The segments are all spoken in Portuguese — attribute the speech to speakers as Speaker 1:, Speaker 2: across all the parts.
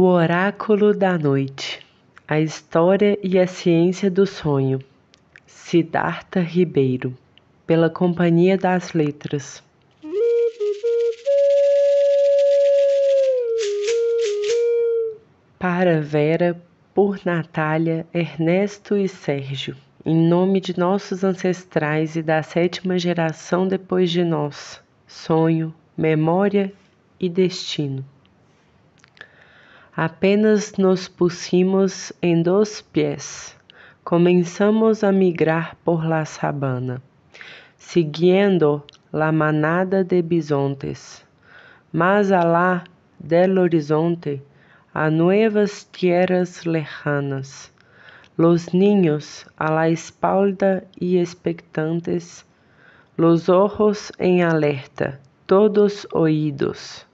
Speaker 1: O Oráculo da Noite A História e a Ciência do Sonho Sidarta Ribeiro Pela Companhia das Letras Para Vera, por Natália, Ernesto e Sérgio, em nome de nossos ancestrais e da sétima geração depois de nós, sonho, memória e destino. Apenas nos pusimos em dois pés. Começamos a migrar por la sabana, siguiendo la manada de bisontes. Mas alá del horizonte, a nuevas tierras lejanas. Los niños a la espalda y expectantes, los ojos en alerta, todos oídos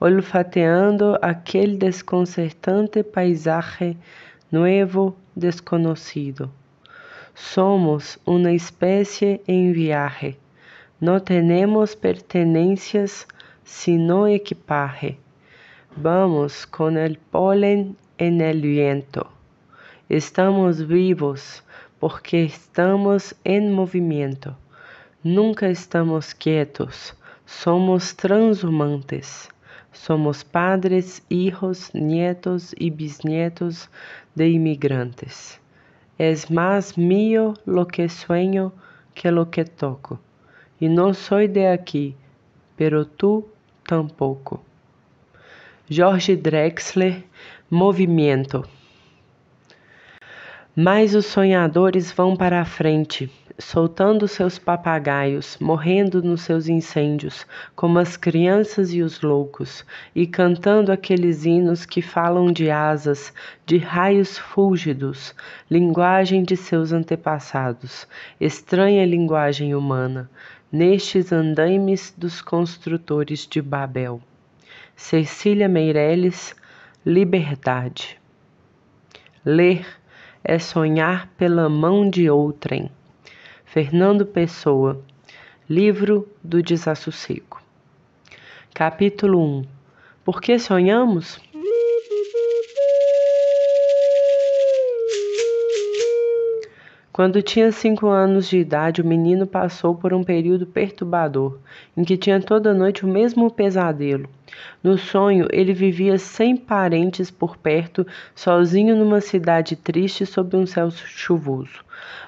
Speaker 1: olfateando aquele desconcertante paisaje novo desconocido. Somos uma espécie em viagem. Não temos pertenências sino equipaje. Vamos com el pólen en el viento. Estamos vivos porque estamos em movimento. Nunca estamos quietos. Somos transhumantes. Somos padres, hijos, nietos y bisnietos de inmigrantes. Es más mío lo que sueño que lo que toco. Y no soy de aquí, pero tú tampoco. Jorge Drexler, Movimento. Mas os sonhadores vão para a frente soltando seus papagaios, morrendo nos seus incêndios, como as crianças e os loucos, e cantando aqueles hinos que falam de asas, de raios fúlgidos, linguagem de seus antepassados, estranha linguagem humana, nestes andaimes dos construtores de Babel. Cecília Meireles, Liberdade. Ler é sonhar pela mão de outrem. Fernando Pessoa, Livro do Desassossego. Capítulo 1 Por que sonhamos? Quando tinha cinco anos de idade, o menino passou por um período perturbador, em que tinha toda noite o mesmo pesadelo. No sonho, ele vivia sem parentes por perto, sozinho numa cidade triste sob um céu chuvoso.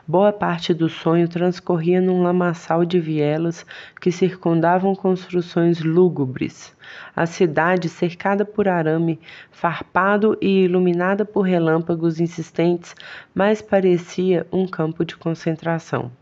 Speaker 1: Boa parte do sonho transcorria num lamaçal de vielas que circundavam construções lúgubres. A cidade, cercada por arame farpado e iluminada por relâmpagos insistentes, mais parecia um campo de concentração.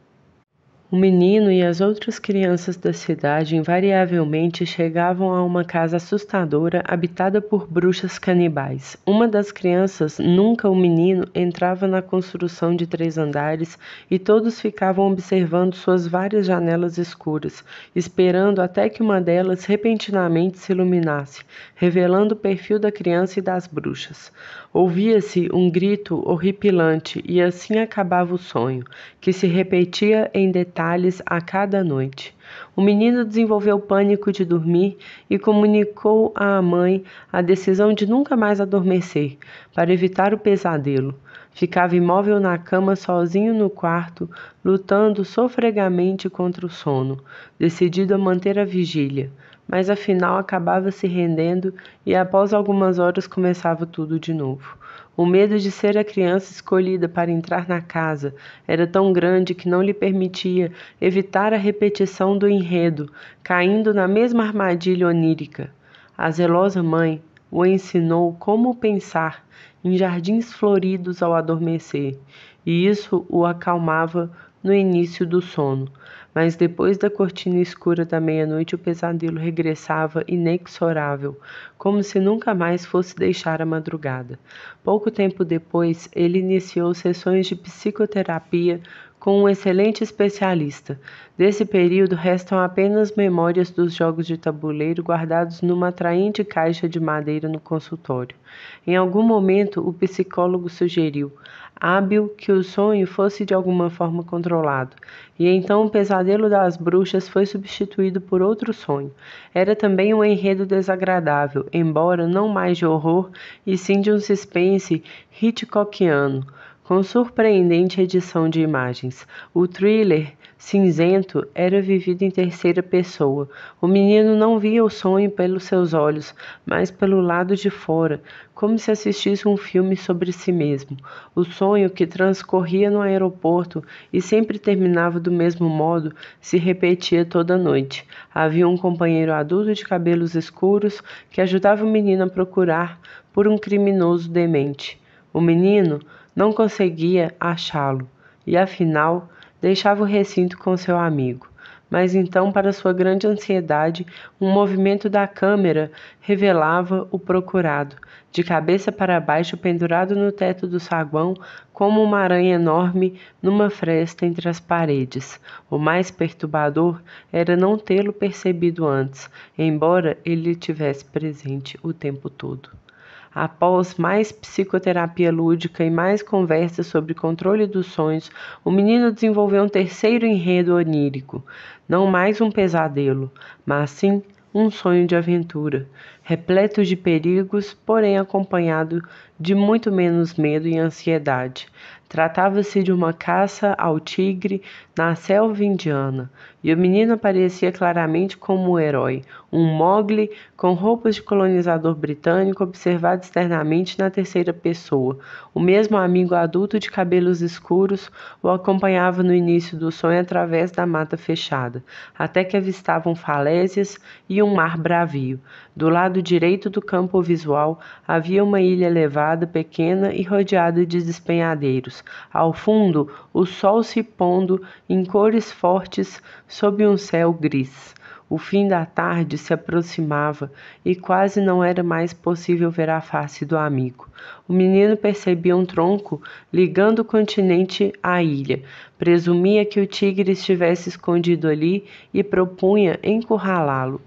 Speaker 1: O menino e as outras crianças da cidade invariavelmente chegavam a uma casa assustadora habitada por bruxas canibais. Uma das crianças, nunca o menino, entrava na construção de três andares e todos ficavam observando suas várias janelas escuras, esperando até que uma delas repentinamente se iluminasse, revelando o perfil da criança e das bruxas. Ouvia-se um grito horripilante e assim acabava o sonho, que se repetia em detalhes a cada noite. O menino desenvolveu pânico de dormir e comunicou à mãe a decisão de nunca mais adormecer, para evitar o pesadelo. Ficava imóvel na cama, sozinho no quarto, lutando sofregamente contra o sono, decidido a manter a vigília mas afinal acabava se rendendo e após algumas horas começava tudo de novo. O medo de ser a criança escolhida para entrar na casa era tão grande que não lhe permitia evitar a repetição do enredo, caindo na mesma armadilha onírica. A zelosa mãe o ensinou como pensar em jardins floridos ao adormecer, e isso o acalmava no início do sono, mas depois da cortina escura da meia-noite, o pesadelo regressava inexorável, como se nunca mais fosse deixar a madrugada. Pouco tempo depois, ele iniciou sessões de psicoterapia com um excelente especialista. Desse período restam apenas memórias dos jogos de tabuleiro guardados numa atraente caixa de madeira no consultório. Em algum momento, o psicólogo sugeriu: hábil que o sonho fosse de alguma forma controlado. E então o pesadelo das bruxas foi substituído por outro sonho. Era também um enredo desagradável, embora não mais de horror, e sim de um suspense Hitchcockiano. Com surpreendente edição de imagens, o thriller cinzento era vivido em terceira pessoa. O menino não via o sonho pelos seus olhos, mas pelo lado de fora, como se assistisse um filme sobre si mesmo. O sonho que transcorria no aeroporto e sempre terminava do mesmo modo se repetia toda noite. Havia um companheiro adulto de cabelos escuros que ajudava o menino a procurar por um criminoso demente. O menino não conseguia achá-lo e, afinal, deixava o recinto com seu amigo. Mas então, para sua grande ansiedade, um movimento da câmera revelava o procurado, de cabeça para baixo, pendurado no teto do saguão, como uma aranha enorme numa fresta entre as paredes. O mais perturbador era não tê-lo percebido antes, embora ele tivesse presente o tempo todo. Após mais psicoterapia lúdica e mais conversas sobre controle dos sonhos, o menino desenvolveu um terceiro enredo onírico, não mais um pesadelo, mas sim um sonho de aventura, repleto de perigos, porém acompanhado de muito menos medo e ansiedade. Tratava-se de uma caça ao tigre na selva indiana, e o menino aparecia claramente como um herói, um Mogli com roupas de colonizador britânico observado externamente na terceira pessoa. O mesmo amigo adulto de cabelos escuros o acompanhava no início do sonho através da mata fechada, até que avistavam falésias e um mar bravio. Do lado direito do campo visual havia uma ilha elevada, pequena e rodeada de despenhadeiros. Ao fundo, o sol se pondo em cores fortes sob um céu gris. O fim da tarde se aproximava e quase não era mais possível ver a face do amigo. O menino percebia um tronco ligando o continente à ilha. Presumia que o tigre estivesse escondido ali e propunha encurralá-lo.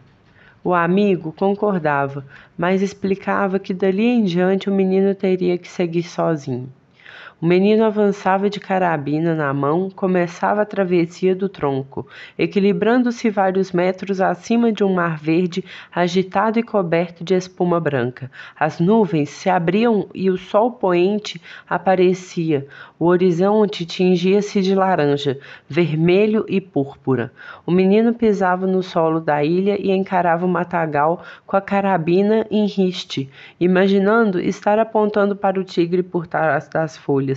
Speaker 1: O amigo concordava, mas explicava que dali em diante o menino teria que seguir sozinho. O menino avançava de carabina na mão, começava a travessia do tronco, equilibrando-se vários metros acima de um mar verde agitado e coberto de espuma branca. As nuvens se abriam e o sol poente aparecia. O horizonte tingia-se de laranja, vermelho e púrpura. O menino pisava no solo da ilha e encarava o matagal com a carabina em riste, imaginando estar apontando para o tigre por trás das folhas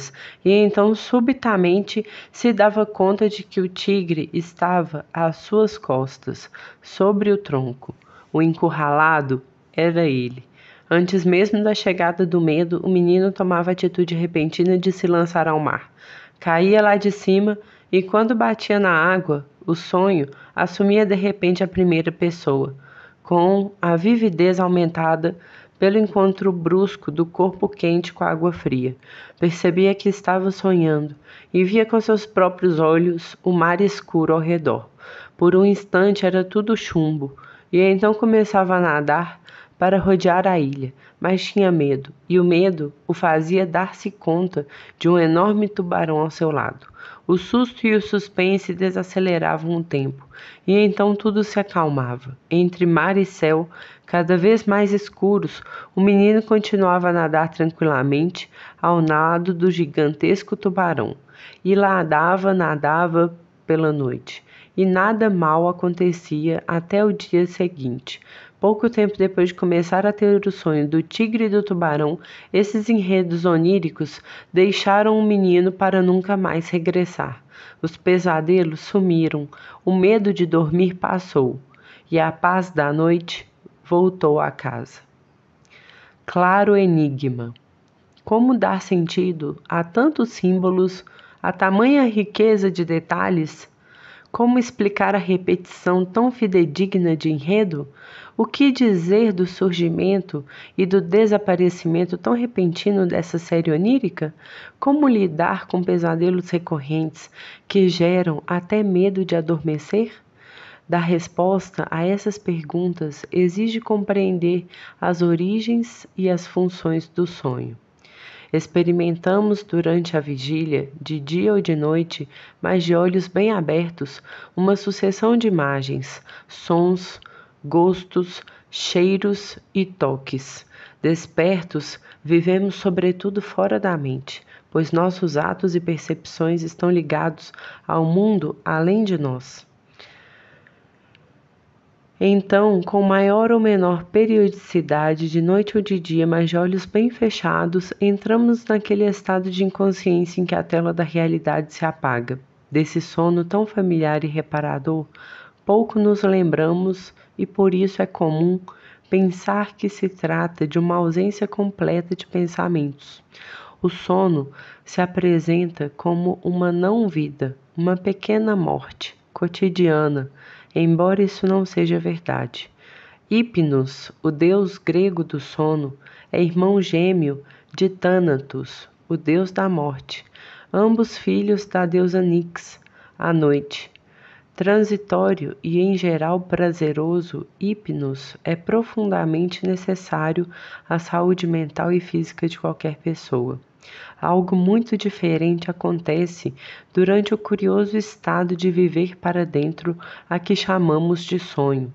Speaker 1: e então subitamente se dava conta de que o tigre estava às suas costas, sobre o tronco. O encurralado era ele. Antes mesmo da chegada do medo, o menino tomava a atitude repentina de se lançar ao mar. Caía lá de cima e, quando batia na água, o sonho assumia de repente a primeira pessoa. Com a vividez aumentada, pelo encontro brusco do corpo quente com a água fria. Percebia que estava sonhando e via com seus próprios olhos o mar escuro ao redor. Por um instante era tudo chumbo, e então começava a nadar para rodear a ilha, mas tinha medo, e o medo o fazia dar-se conta de um enorme tubarão ao seu lado. O susto e o suspense desaceleravam o tempo, e então tudo se acalmava. Entre mar e céu cada vez mais escuros, o menino continuava a nadar tranquilamente ao lado do gigantesco tubarão. E nadava, nadava pela noite, e nada mal acontecia até o dia seguinte. Pouco tempo depois de começar a ter o sonho do tigre e do tubarão, esses enredos oníricos deixaram o menino para nunca mais regressar. Os pesadelos sumiram, o medo de dormir passou, e a paz da noite voltou à casa. Claro enigma. Como dar sentido a tantos símbolos, a tamanha riqueza de detalhes? Como explicar a repetição tão fidedigna de enredo? O que dizer do surgimento e do desaparecimento tão repentino dessa série onírica? Como lidar com pesadelos recorrentes que geram até medo de adormecer? Dar resposta a essas perguntas exige compreender as origens e as funções do sonho. Experimentamos durante a vigília, de dia ou de noite, mas de olhos bem abertos, uma sucessão de imagens, sons, gostos, cheiros e toques. Despertos, vivemos sobretudo fora da mente, pois nossos atos e percepções estão ligados ao mundo além de nós. Então, com maior ou menor periodicidade, de noite ou de dia, mas de olhos bem fechados, entramos naquele estado de inconsciência em que a tela da realidade se apaga. Desse sono tão familiar e reparador, pouco nos lembramos e por isso é comum pensar que se trata de uma ausência completa de pensamentos. O sono se apresenta como uma não-vida, uma pequena morte cotidiana embora isso não seja verdade. Hipnos, o deus grego do sono, é irmão gêmeo de Thanatos, o deus da morte, ambos filhos da deusa Nix, a noite. Transitório e em geral prazeroso, hipnos é profundamente necessário à saúde mental e física de qualquer pessoa. Algo muito diferente acontece durante o curioso estado de viver para dentro a que chamamos de sonho.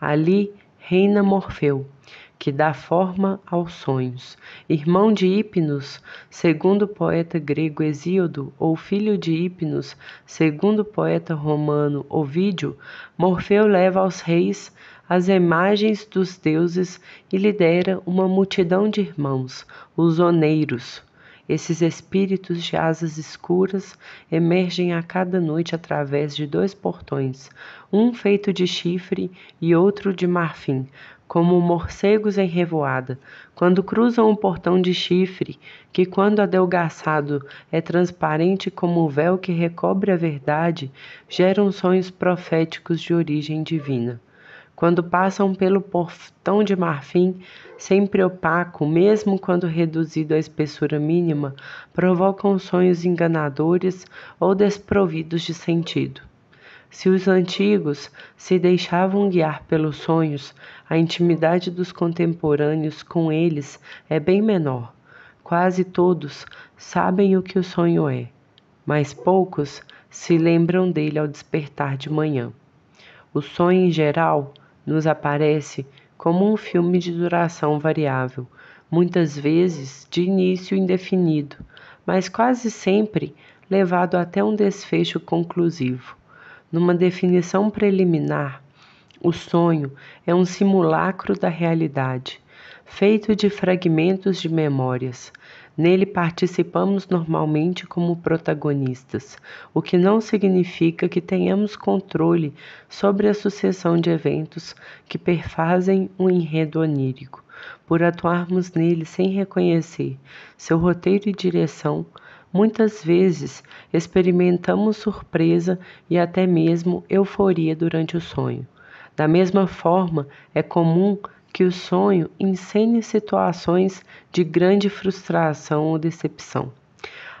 Speaker 1: Ali reina Morfeu, que dá forma aos sonhos. Irmão de Hipnos, segundo o poeta grego Hesíodo, ou filho de Hipnos, segundo o poeta romano Ovídio, Morfeu leva aos reis as imagens dos deuses e lidera uma multidão de irmãos, os oneiros. Esses espíritos de asas escuras emergem a cada noite através de dois portões, um feito de chifre e outro de marfim, como morcegos em revoada, quando cruzam o um portão de chifre, que quando adelgaçado é transparente como o véu que recobre a verdade, geram sonhos proféticos de origem divina quando passam pelo portão de marfim, sempre opaco, mesmo quando reduzido à espessura mínima, provocam sonhos enganadores ou desprovidos de sentido. Se os antigos se deixavam guiar pelos sonhos, a intimidade dos contemporâneos com eles é bem menor. Quase todos sabem o que o sonho é, mas poucos se lembram dele ao despertar de manhã. O sonho em geral nos aparece como um filme de duração variável, muitas vezes de início indefinido, mas quase sempre levado até um desfecho conclusivo. Numa definição preliminar, o sonho é um simulacro da realidade, feito de fragmentos de memórias, Nele participamos normalmente como protagonistas, o que não significa que tenhamos controle sobre a sucessão de eventos que perfazem um enredo onírico. Por atuarmos nele sem reconhecer seu roteiro e direção, muitas vezes experimentamos surpresa e até mesmo euforia durante o sonho. Da mesma forma, é comum que o sonho ensene situações de grande frustração ou decepção.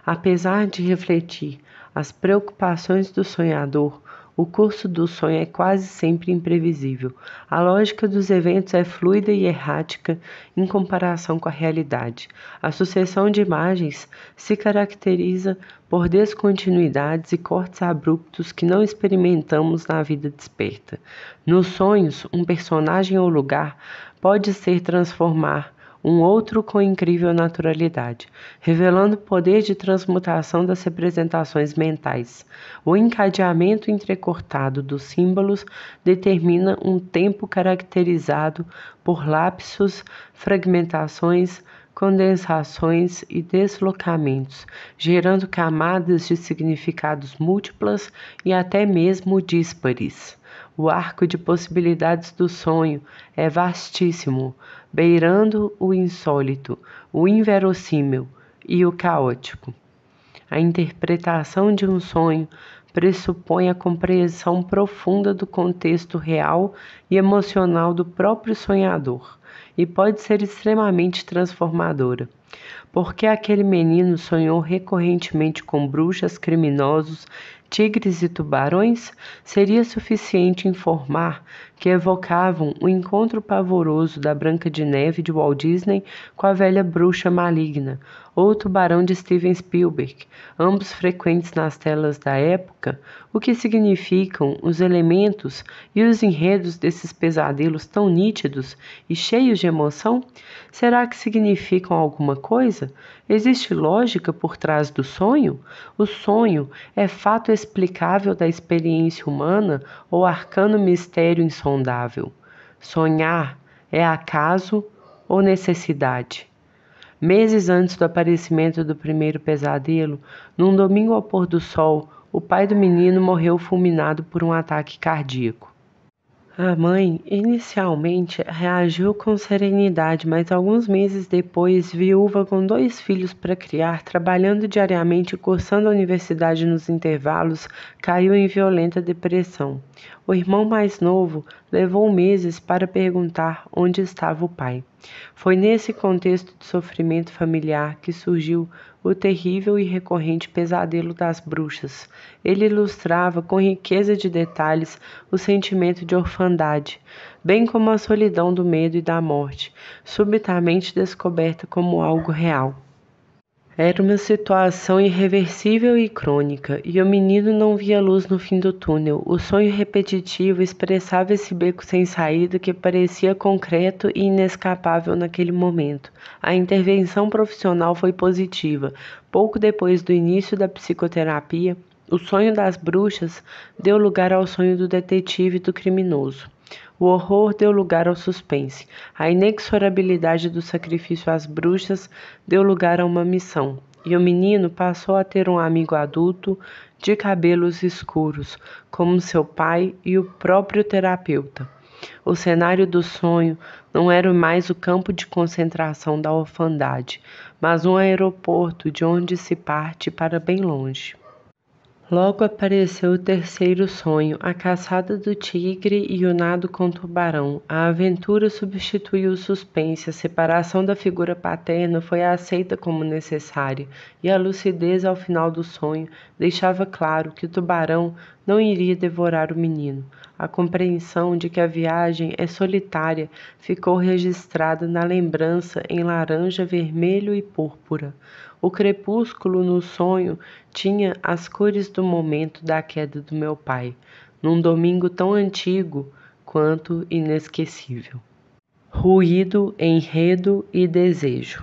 Speaker 1: Apesar de refletir as preocupações do sonhador, o curso do sonho é quase sempre imprevisível. A lógica dos eventos é fluida e errática em comparação com a realidade. A sucessão de imagens se caracteriza por descontinuidades e cortes abruptos que não experimentamos na vida desperta. Nos sonhos, um personagem ou lugar pode ser transformar um outro com incrível naturalidade, revelando o poder de transmutação das representações mentais. O encadeamento entrecortado dos símbolos determina um tempo caracterizado por lapsos, fragmentações, condensações e deslocamentos, gerando camadas de significados múltiplas e até mesmo díspares. O arco de possibilidades do sonho é vastíssimo, beirando o insólito, o inverossímil e o caótico. A interpretação de um sonho pressupõe a compreensão profunda do contexto real e emocional do próprio sonhador e pode ser extremamente transformadora. Porque aquele menino sonhou recorrentemente com bruxas, criminosos tigres e tubarões, seria suficiente informar que evocavam o encontro pavoroso da Branca de Neve de Walt Disney com a velha bruxa maligna, ou barão Tubarão de Steven Spielberg, ambos frequentes nas telas da época, o que significam os elementos e os enredos desses pesadelos tão nítidos e cheios de emoção? Será que significam alguma coisa? Existe lógica por trás do sonho? O sonho é fato explicável da experiência humana ou arcano mistério insondável? Sonhar é acaso ou necessidade? Meses antes do aparecimento do primeiro pesadelo, num domingo ao pôr do sol, o pai do menino morreu fulminado por um ataque cardíaco. A mãe inicialmente reagiu com serenidade, mas alguns meses depois, viúva com dois filhos para criar, trabalhando diariamente e cursando a universidade nos intervalos, caiu em violenta depressão. O irmão mais novo levou meses para perguntar onde estava o pai. Foi nesse contexto de sofrimento familiar que surgiu o terrível e recorrente pesadelo das bruxas. Ele ilustrava com riqueza de detalhes o sentimento de orfandade, bem como a solidão do medo e da morte, subitamente descoberta como algo real. Era uma situação irreversível e crônica, e o menino não via luz no fim do túnel. O sonho repetitivo expressava esse beco sem saída que parecia concreto e inescapável naquele momento. A intervenção profissional foi positiva. Pouco depois do início da psicoterapia, o sonho das bruxas deu lugar ao sonho do detetive e do criminoso. O horror deu lugar ao suspense. A inexorabilidade do sacrifício às bruxas deu lugar a uma missão. E o menino passou a ter um amigo adulto de cabelos escuros, como seu pai e o próprio terapeuta. O cenário do sonho não era mais o campo de concentração da orfandade, mas um aeroporto de onde se parte para bem longe. Logo apareceu o terceiro sonho, a caçada do tigre e o nado com o tubarão. A aventura substituiu o suspense, a separação da figura paterna foi aceita como necessária, e a lucidez ao final do sonho deixava claro que o tubarão não iria devorar o menino. A compreensão de que a viagem é solitária ficou registrada na lembrança em laranja, vermelho e púrpura. O crepúsculo no sonho tinha as cores do momento da queda do meu pai, num domingo tão antigo quanto inesquecível. Ruído, enredo e desejo.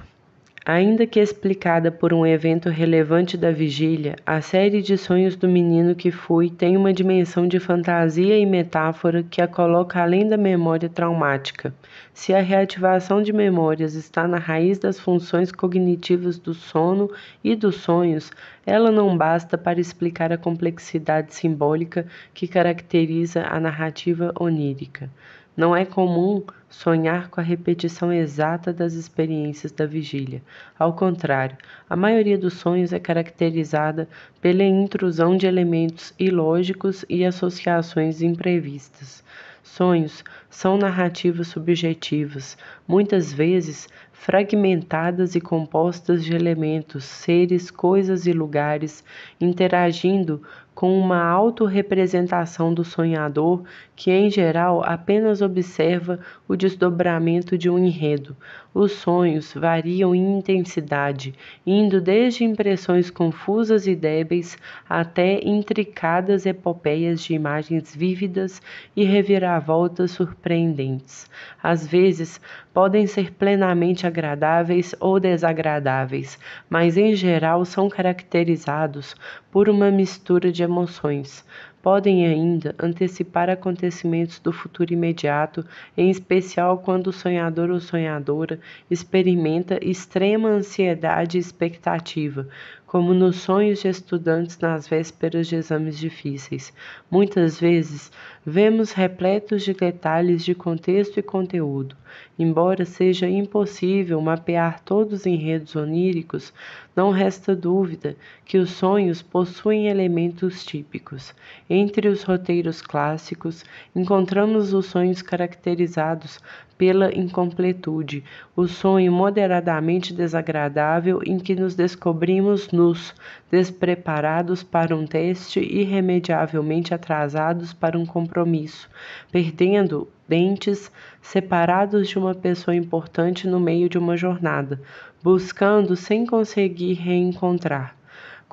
Speaker 1: Ainda que explicada por um evento relevante da vigília, a série de sonhos do menino que fui tem uma dimensão de fantasia e metáfora que a coloca além da memória traumática. Se a reativação de memórias está na raiz das funções cognitivas do sono e dos sonhos, ela não basta para explicar a complexidade simbólica que caracteriza a narrativa onírica. Não é comum sonhar com a repetição exata das experiências da vigília. Ao contrário, a maioria dos sonhos é caracterizada pela intrusão de elementos ilógicos e associações imprevistas. Sonhos são narrativas subjetivas, muitas vezes fragmentadas e compostas de elementos, seres, coisas e lugares interagindo com uma autorrepresentação do sonhador que, em geral, apenas observa o desdobramento de um enredo. Os sonhos variam em intensidade, indo desde impressões confusas e débeis até intricadas epopeias de imagens vívidas e reviravoltas surpreendentes. Às vezes, podem ser plenamente agradáveis ou desagradáveis, mas em geral são caracterizados por uma mistura de emoções, podem ainda antecipar acontecimentos do futuro imediato, em especial quando o sonhador ou sonhadora experimenta extrema ansiedade e expectativa, como nos sonhos de estudantes nas vésperas de exames difíceis. Muitas vezes, vemos repletos de detalhes de contexto e conteúdo. Embora seja impossível mapear todos os enredos oníricos, não resta dúvida que os sonhos possuem elementos típicos. Entre os roteiros clássicos, encontramos os sonhos caracterizados pela incompletude, o sonho moderadamente desagradável em que nos descobrimos nus, despreparados para um teste, irremediavelmente atrasados para um compromisso, perdendo dentes, separados de uma pessoa importante no meio de uma jornada, buscando sem conseguir reencontrar.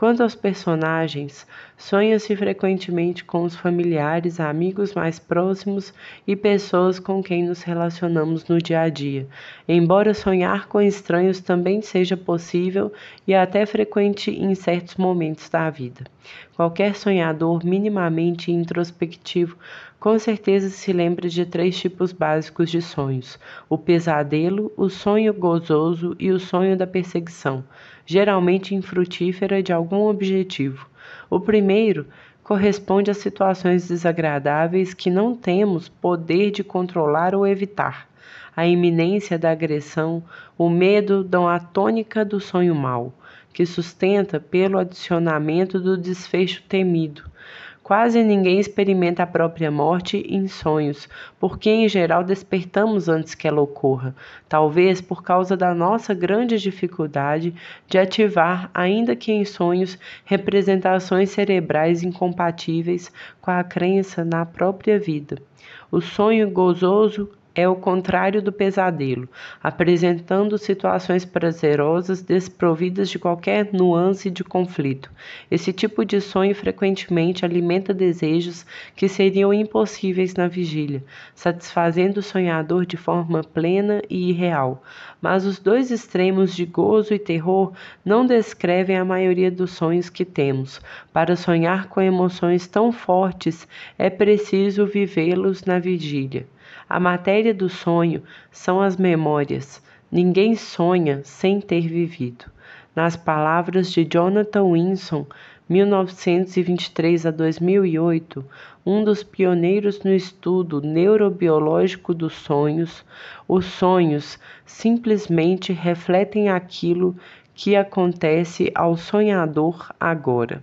Speaker 1: Quanto aos personagens, sonha-se frequentemente com os familiares, amigos mais próximos e pessoas com quem nos relacionamos no dia a dia. Embora sonhar com estranhos também seja possível e até frequente em certos momentos da vida. Qualquer sonhador minimamente introspectivo com certeza se lembra de três tipos básicos de sonhos: o pesadelo, o sonho gozoso e o sonho da perseguição, geralmente infrutífera de algum objetivo. O primeiro corresponde a situações desagradáveis que não temos poder de controlar ou evitar. A iminência da agressão, o medo dão a tônica do sonho mau, que sustenta pelo adicionamento do desfecho temido. Quase ninguém experimenta a própria morte em sonhos, porque em geral despertamos antes que ela ocorra, talvez por causa da nossa grande dificuldade de ativar, ainda que em sonhos, representações cerebrais incompatíveis com a crença na própria vida. O sonho gozoso é o contrário do pesadelo, apresentando situações prazerosas desprovidas de qualquer nuance de conflito. Esse tipo de sonho frequentemente alimenta desejos que seriam impossíveis na vigília, satisfazendo o sonhador de forma plena e irreal. Mas os dois extremos de gozo e terror não descrevem a maioria dos sonhos que temos. Para sonhar com emoções tão fortes, é preciso vivê-los na vigília. A matéria do sonho são as memórias. Ninguém sonha sem ter vivido. Nas palavras de Jonathan Winson, 1923 a 2008, um dos pioneiros no estudo neurobiológico dos sonhos, os sonhos simplesmente refletem aquilo que acontece ao sonhador agora.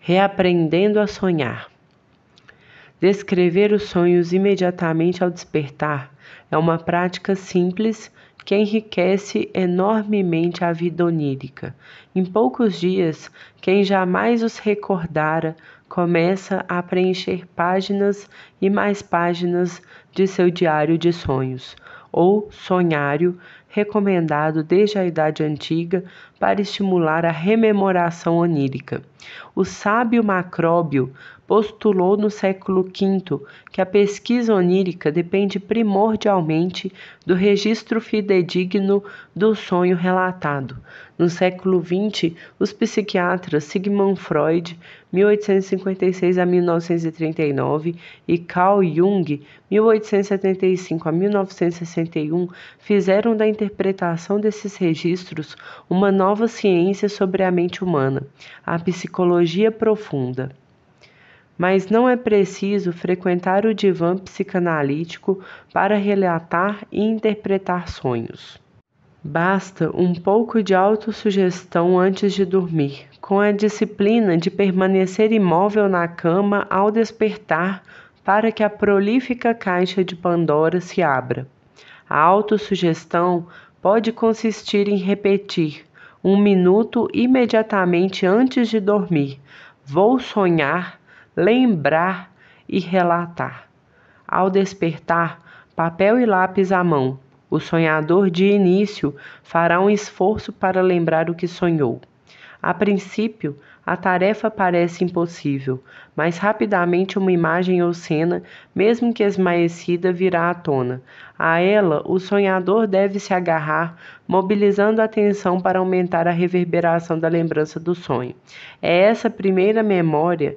Speaker 1: Reaprendendo a sonhar. Descrever os sonhos imediatamente ao despertar é uma prática simples que enriquece enormemente a vida onírica. Em poucos dias, quem jamais os recordara começa a preencher páginas e mais páginas de seu diário de sonhos, ou sonhário, recomendado desde a Idade Antiga para estimular a rememoração onírica. O sábio Macróbio postulou no século V que a pesquisa onírica depende primordialmente do registro fidedigno do sonho relatado. No século XX, os psiquiatras Sigmund Freud, 1856 a 1939, e Carl Jung, 1875 a 1961, fizeram da interpretação desses registros uma nova ciência sobre a mente humana, a psicologia profunda mas não é preciso frequentar o divã psicanalítico para relatar e interpretar sonhos. Basta um pouco de autossugestão antes de dormir, com a disciplina de permanecer imóvel na cama ao despertar para que a prolífica caixa de Pandora se abra. A autossugestão pode consistir em repetir, um minuto imediatamente antes de dormir: Vou sonhar lembrar e relatar. Ao despertar, papel e lápis à mão, o sonhador de início fará um esforço para lembrar o que sonhou. A princípio, a tarefa parece impossível, mas rapidamente uma imagem ou cena, mesmo que esmaecida, virá à tona. A ela, o sonhador deve se agarrar, mobilizando a atenção para aumentar a reverberação da lembrança do sonho. É essa primeira memória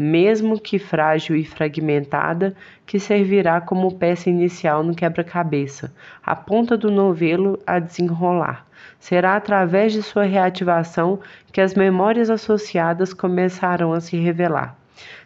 Speaker 1: mesmo que frágil e fragmentada, que servirá como peça inicial no quebra-cabeça, a ponta do novelo a desenrolar. Será através de sua reativação que as memórias associadas começarão a se revelar.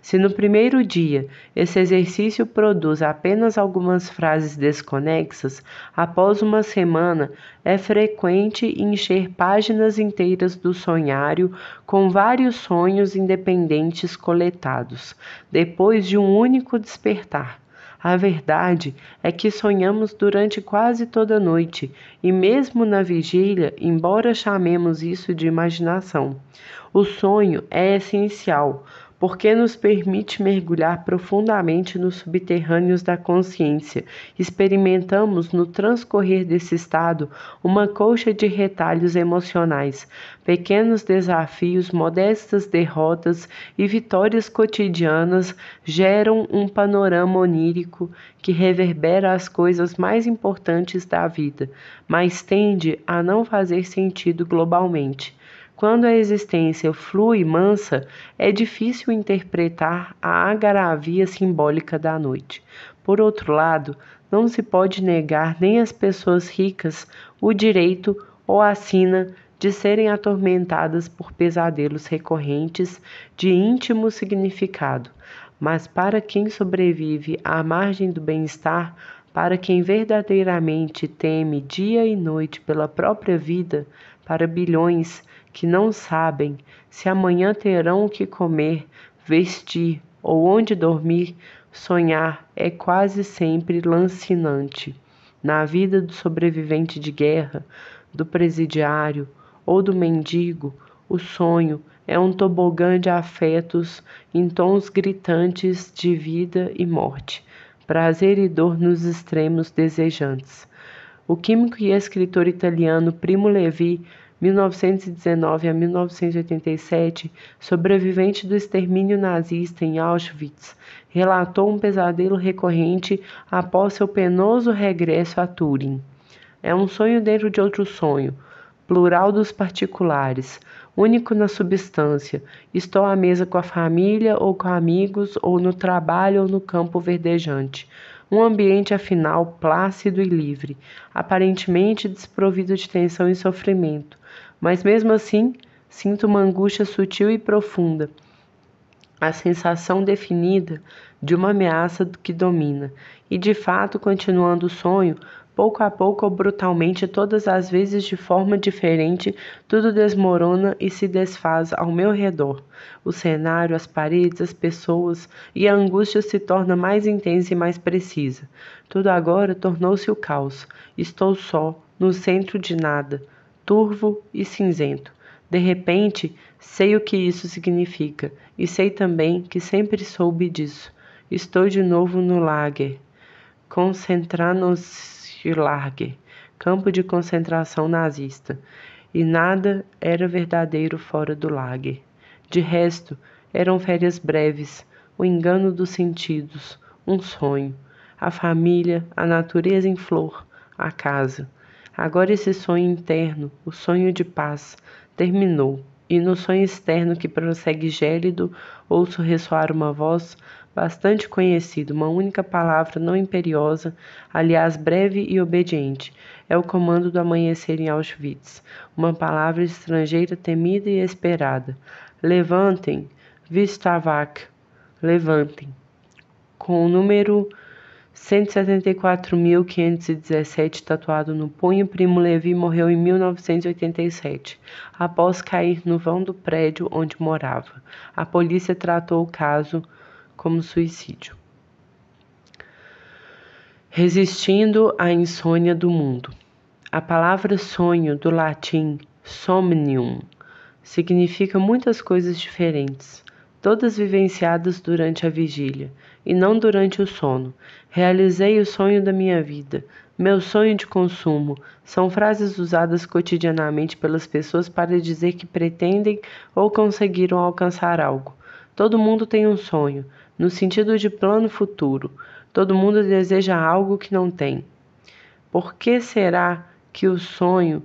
Speaker 1: Se no primeiro dia esse exercício produz apenas algumas frases desconexas, após uma semana é frequente encher páginas inteiras do sonhário com vários sonhos independentes coletados, depois de um único despertar. A verdade é que sonhamos durante quase toda a noite, e mesmo na vigília, embora chamemos isso de imaginação. O sonho é essencial porque nos permite mergulhar profundamente nos subterrâneos da consciência. Experimentamos no transcorrer desse estado uma colcha de retalhos emocionais, pequenos desafios, modestas derrotas e vitórias cotidianas geram um panorama onírico que reverbera as coisas mais importantes da vida, mas tende a não fazer sentido globalmente. Quando a existência flui mansa, é difícil interpretar a agaravia simbólica da noite. Por outro lado, não se pode negar nem às pessoas ricas o direito ou a sina de serem atormentadas por pesadelos recorrentes de íntimo significado. Mas para quem sobrevive à margem do bem-estar, para quem verdadeiramente teme dia e noite pela própria vida, para bilhões, que não sabem se amanhã terão o que comer, vestir ou onde dormir, sonhar é quase sempre lancinante. Na vida do sobrevivente de guerra, do presidiário ou do mendigo, o sonho é um tobogã de afetos em tons gritantes de vida e morte, prazer e dor nos extremos desejantes. O químico e escritor italiano Primo Levi 1919 a 1987, sobrevivente do extermínio nazista em Auschwitz, relatou um pesadelo recorrente após seu penoso regresso a Turing. É um sonho dentro de outro sonho, plural dos particulares, único na substância. Estou à mesa com a família ou com amigos, ou no trabalho ou no campo verdejante. Um ambiente, afinal, plácido e livre, aparentemente desprovido de tensão e sofrimento mas mesmo assim sinto uma angústia sutil e profunda, a sensação definida de uma ameaça que domina, e de fato, continuando o sonho, pouco a pouco ou brutalmente, todas as vezes de forma diferente, tudo desmorona e se desfaz ao meu redor. O cenário, as paredes, as pessoas e a angústia se torna mais intensa e mais precisa. Tudo agora tornou-se o caos. Estou só, no centro de nada, turvo e cinzento. De repente, sei o que isso significa e sei também que sempre soube disso. Estou de novo no lager. Concentranoslager, campo de concentração nazista. E nada era verdadeiro fora do lager. De resto, eram férias breves, o engano dos sentidos, um sonho, a família, a natureza em flor, a casa. Agora esse sonho interno, o sonho de paz, terminou, e no sonho externo que prossegue gélido, ouço ressoar uma voz bastante conhecida, uma única palavra não imperiosa, aliás breve e obediente. É o comando do amanhecer em Auschwitz, uma palavra estrangeira temida e esperada. Levantem, Vistavak, levantem. Com o número 174.517 tatuado no punho, Primo Levi morreu em 1987, após cair no vão do prédio onde morava. A polícia tratou o caso como suicídio. Resistindo à insônia do mundo. A palavra sonho, do latim somnium, significa muitas coisas diferentes, todas vivenciadas durante a vigília e não durante o sono. Realizei o sonho da minha vida. Meu sonho de consumo são frases usadas cotidianamente pelas pessoas para dizer que pretendem ou conseguiram alcançar algo. Todo mundo tem um sonho, no sentido de plano futuro. Todo mundo deseja algo que não tem. Por que será que o sonho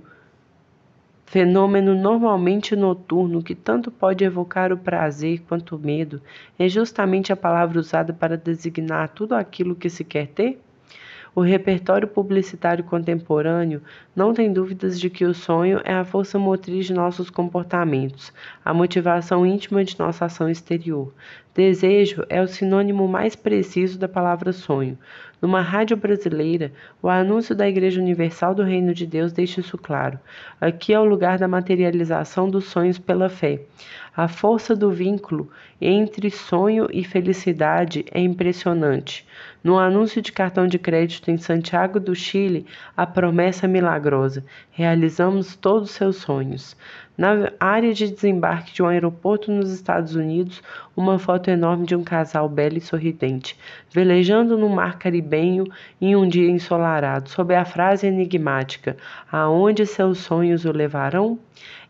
Speaker 1: fenômeno normalmente noturno que tanto pode evocar o prazer quanto o medo, é justamente a palavra usada para designar tudo aquilo que se quer ter? O repertório publicitário contemporâneo não tem dúvidas de que o sonho é a força motriz de nossos comportamentos, a motivação íntima de nossa ação exterior. Desejo é o sinônimo mais preciso da palavra sonho. Numa rádio brasileira, o anúncio da Igreja Universal do Reino de Deus deixa isso claro. Aqui é o lugar da materialização dos sonhos pela fé. A força do vínculo entre sonho e felicidade é impressionante. No anúncio de cartão de crédito em Santiago do Chile, a promessa milagrosa: realizamos todos os seus sonhos. Na área de desembarque de um aeroporto nos Estados Unidos, uma foto enorme de um casal belo e sorridente, velejando no mar caribenho em um dia ensolarado, sob a frase enigmática: Aonde seus sonhos o levarão?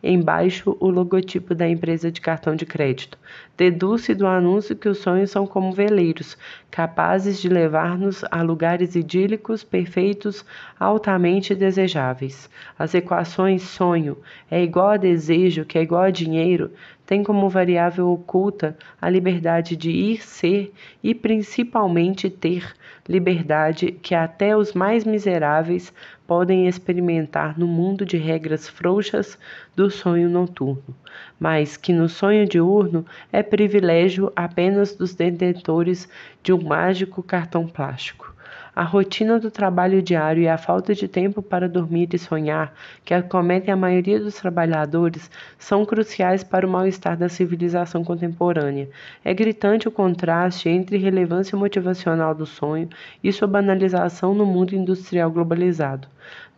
Speaker 1: embaixo o logotipo da empresa de cartão de crédito. Deduce do anúncio que os sonhos são como veleiros, capazes de levar-nos a lugares idílicos, perfeitos, altamente desejáveis. As equações sonho é igual a desejo, que é igual a dinheiro, tem como variável oculta a liberdade de ir, ser e principalmente ter, liberdade que até os mais miseráveis podem experimentar no mundo de regras frouxas do sonho noturno, mas que no sonho diurno é privilégio apenas dos detentores de um mágico cartão plástico. A rotina do trabalho diário e a falta de tempo para dormir e sonhar, que acometem a maioria dos trabalhadores, são cruciais para o mal-estar da civilização contemporânea. É gritante o contraste entre relevância motivacional do sonho e sua banalização no mundo industrial globalizado.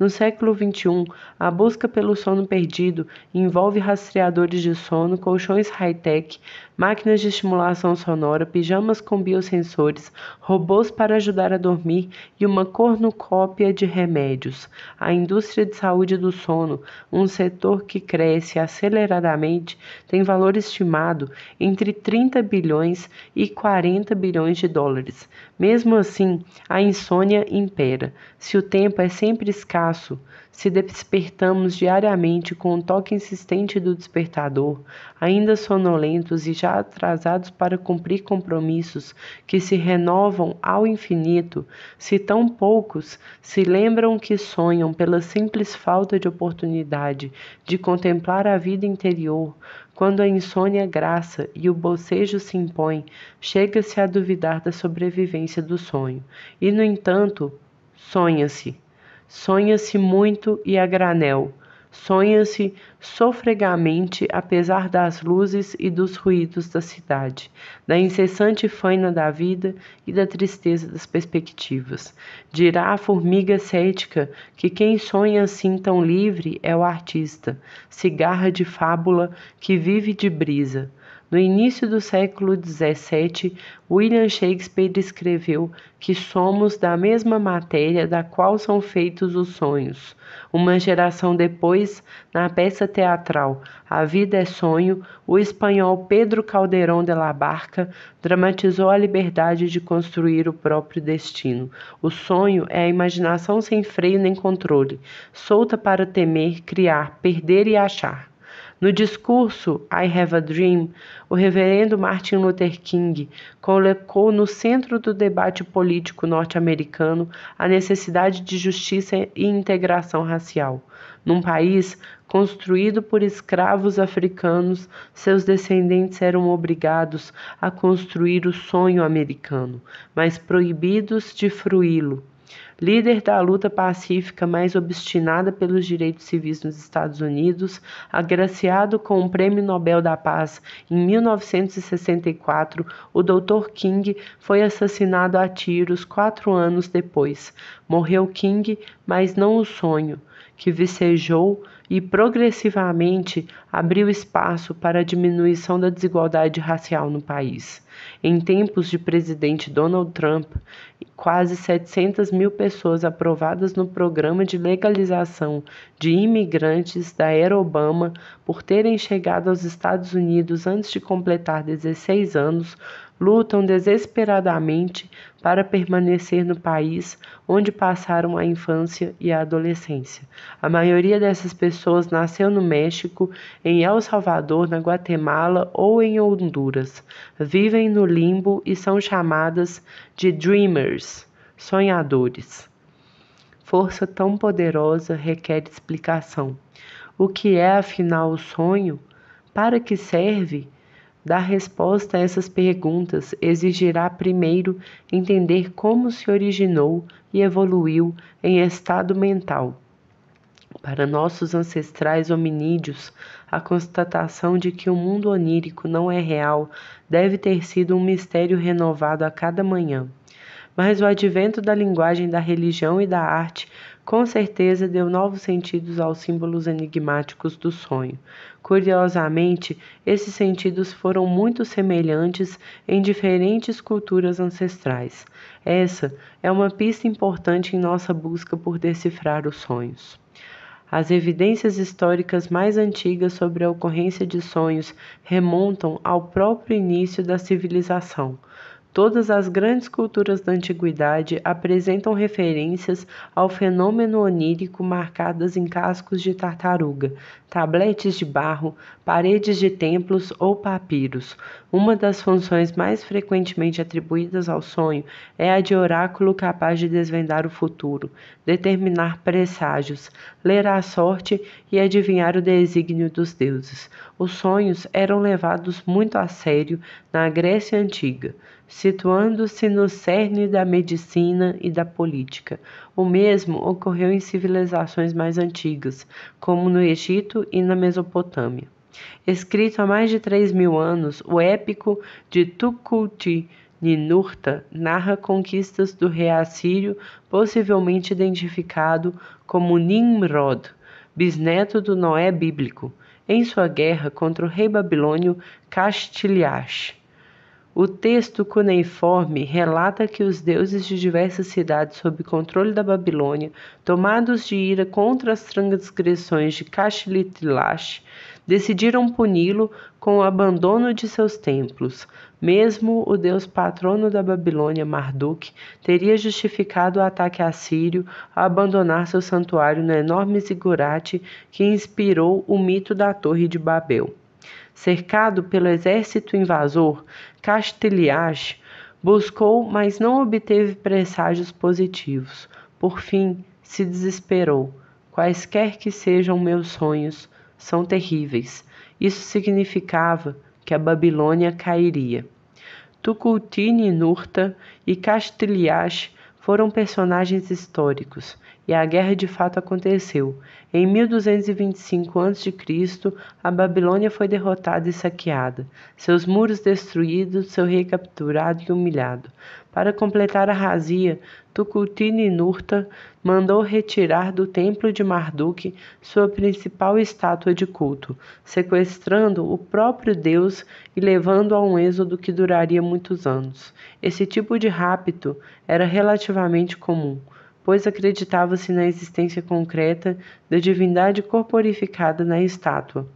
Speaker 1: No século XXI, a busca pelo sono perdido envolve rastreadores de sono, colchões high-tech, máquinas de estimulação sonora, pijamas com biosensores, robôs para ajudar a dormir e uma cornucópia de remédios. A indústria de saúde do sono, um setor que cresce aceleradamente, tem valor estimado entre 30 bilhões e 40 bilhões de dólares, mesmo assim, a insônia impera. Se o tempo é sempre escasso, se despertamos diariamente com o toque insistente do despertador, ainda sonolentos e já atrasados para cumprir compromissos que se renovam ao infinito, se tão poucos se lembram que sonham pela simples falta de oportunidade de contemplar a vida interior, quando a insônia é graça e o bocejo se impõe, chega-se a duvidar da sobrevivência do sonho. E, no entanto, sonha-se. Sonha-se muito e a granel. Sonha-se sofregamente, apesar das luzes e dos ruídos da cidade, da incessante faina da vida e da tristeza das perspectivas. Dirá a formiga cética que quem sonha assim tão livre é o artista, cigarra de fábula que vive de brisa. No início do século XVII, William Shakespeare escreveu que somos da mesma matéria da qual são feitos os sonhos. Uma geração depois, na peça teatral A Vida é Sonho, o espanhol Pedro Calderón de la Barca dramatizou a liberdade de construir o próprio destino. O sonho é a imaginação sem freio nem controle, solta para temer, criar, perder e achar. No discurso I Have a Dream, o reverendo Martin Luther King colocou no centro do debate político norte-americano a necessidade de justiça e integração racial. Num país construído por escravos africanos, seus descendentes eram obrigados a construir o sonho americano, mas proibidos de fruí-lo. Líder da luta pacífica mais obstinada pelos direitos civis nos Estados Unidos, agraciado com o Prêmio Nobel da Paz em 1964, o Dr. King foi assassinado a tiros quatro anos depois. Morreu King, mas não o sonho, que vicejou e progressivamente abriu espaço para a diminuição da desigualdade racial no país. Em tempos de presidente Donald Trump, quase 700 mil pessoas aprovadas no programa de legalização de imigrantes da era Obama por terem chegado aos Estados Unidos antes de completar 16 anos lutam desesperadamente para permanecer no país onde passaram a infância e a adolescência. A maioria dessas pessoas nasceu no México, em El Salvador, na Guatemala ou em Honduras. Vivem no limbo e são chamadas de dreamers, sonhadores. Força tão poderosa requer explicação. O que é afinal o sonho? Para que serve? Dar resposta a essas perguntas exigirá primeiro entender como se originou e evoluiu em estado mental. Para nossos ancestrais hominídeos, a constatação de que o mundo onírico não é real deve ter sido um mistério renovado a cada manhã. Mas o advento da linguagem da religião e da arte com certeza deu novos sentidos aos símbolos enigmáticos do sonho. Curiosamente, esses sentidos foram muito semelhantes em diferentes culturas ancestrais. Essa é uma pista importante em nossa busca por decifrar os sonhos. As evidências históricas mais antigas sobre a ocorrência de sonhos remontam ao próprio início da civilização. Todas as grandes culturas da antiguidade apresentam referências ao fenômeno onírico marcadas em cascos de tartaruga, tabletes de barro, paredes de templos ou papiros. Uma das funções mais frequentemente atribuídas ao sonho é a de oráculo capaz de desvendar o futuro, determinar presságios, ler a sorte e adivinhar o desígnio dos deuses. Os sonhos eram levados muito a sério na Grécia Antiga situando-se no cerne da medicina e da política. O mesmo ocorreu em civilizações mais antigas, como no Egito e na Mesopotâmia. Escrito há mais de três mil anos, o épico de Tukulti Ninurta narra conquistas do rei assírio, possivelmente identificado como Nimrod, bisneto do Noé bíblico, em sua guerra contra o rei babilônio Castiliash. O texto cuneiforme relata que os deuses de diversas cidades sob controle da Babilônia, tomados de ira contra as transgressões de Cashilitlash, decidiram puni-lo com o abandono de seus templos. Mesmo o deus patrono da Babilônia, Marduk, teria justificado o ataque assírio ao abandonar seu santuário no enorme zigurate que inspirou o mito da Torre de Babel. Cercado pelo exército invasor, Castelhaz buscou, mas não obteve presságios positivos. Por fim, se desesperou. Quaisquer que sejam meus sonhos, são terríveis. Isso significava que a Babilônia cairia. Tuculti-Ninurta e Castilhas foram personagens históricos, e a guerra de fato aconteceu. Em 1225 a.C., a Babilônia foi derrotada e saqueada, seus muros destruídos, seu rei capturado e humilhado. Para completar a razia, tukulti ninurta mandou retirar do templo de Marduk sua principal estátua de culto, sequestrando o próprio Deus e levando a um êxodo que duraria muitos anos. Esse tipo de rapto era relativamente comum pois acreditava-se na existência concreta da divindade corporificada na estátua.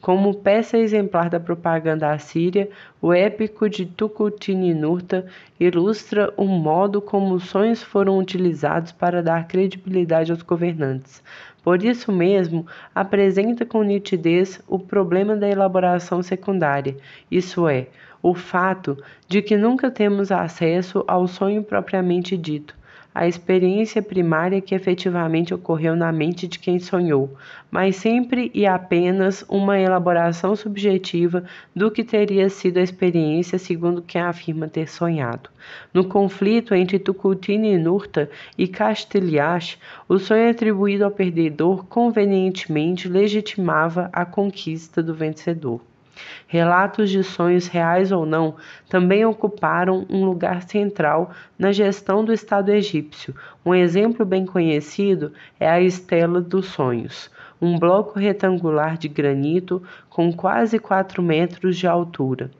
Speaker 1: Como peça exemplar da propaganda assíria, o épico de Tukulti-Ninurta ilustra o modo como os sonhos foram utilizados para dar credibilidade aos governantes. Por isso mesmo, apresenta com nitidez o problema da elaboração secundária, isso é, o fato de que nunca temos acesso ao sonho propriamente dito, a experiência primária que efetivamente ocorreu na mente de quem sonhou, mas sempre e apenas uma elaboração subjetiva do que teria sido a experiência segundo quem afirma ter sonhado. No conflito entre Tucutini e Nurta e Castilhache, o sonho atribuído ao perdedor convenientemente legitimava a conquista do vencedor. Relatos de sonhos reais ou não também ocuparam um lugar central na gestão do Estado egípcio. Um exemplo bem conhecido é a Estela dos Sonhos, um bloco retangular de granito com quase 4 metros de altura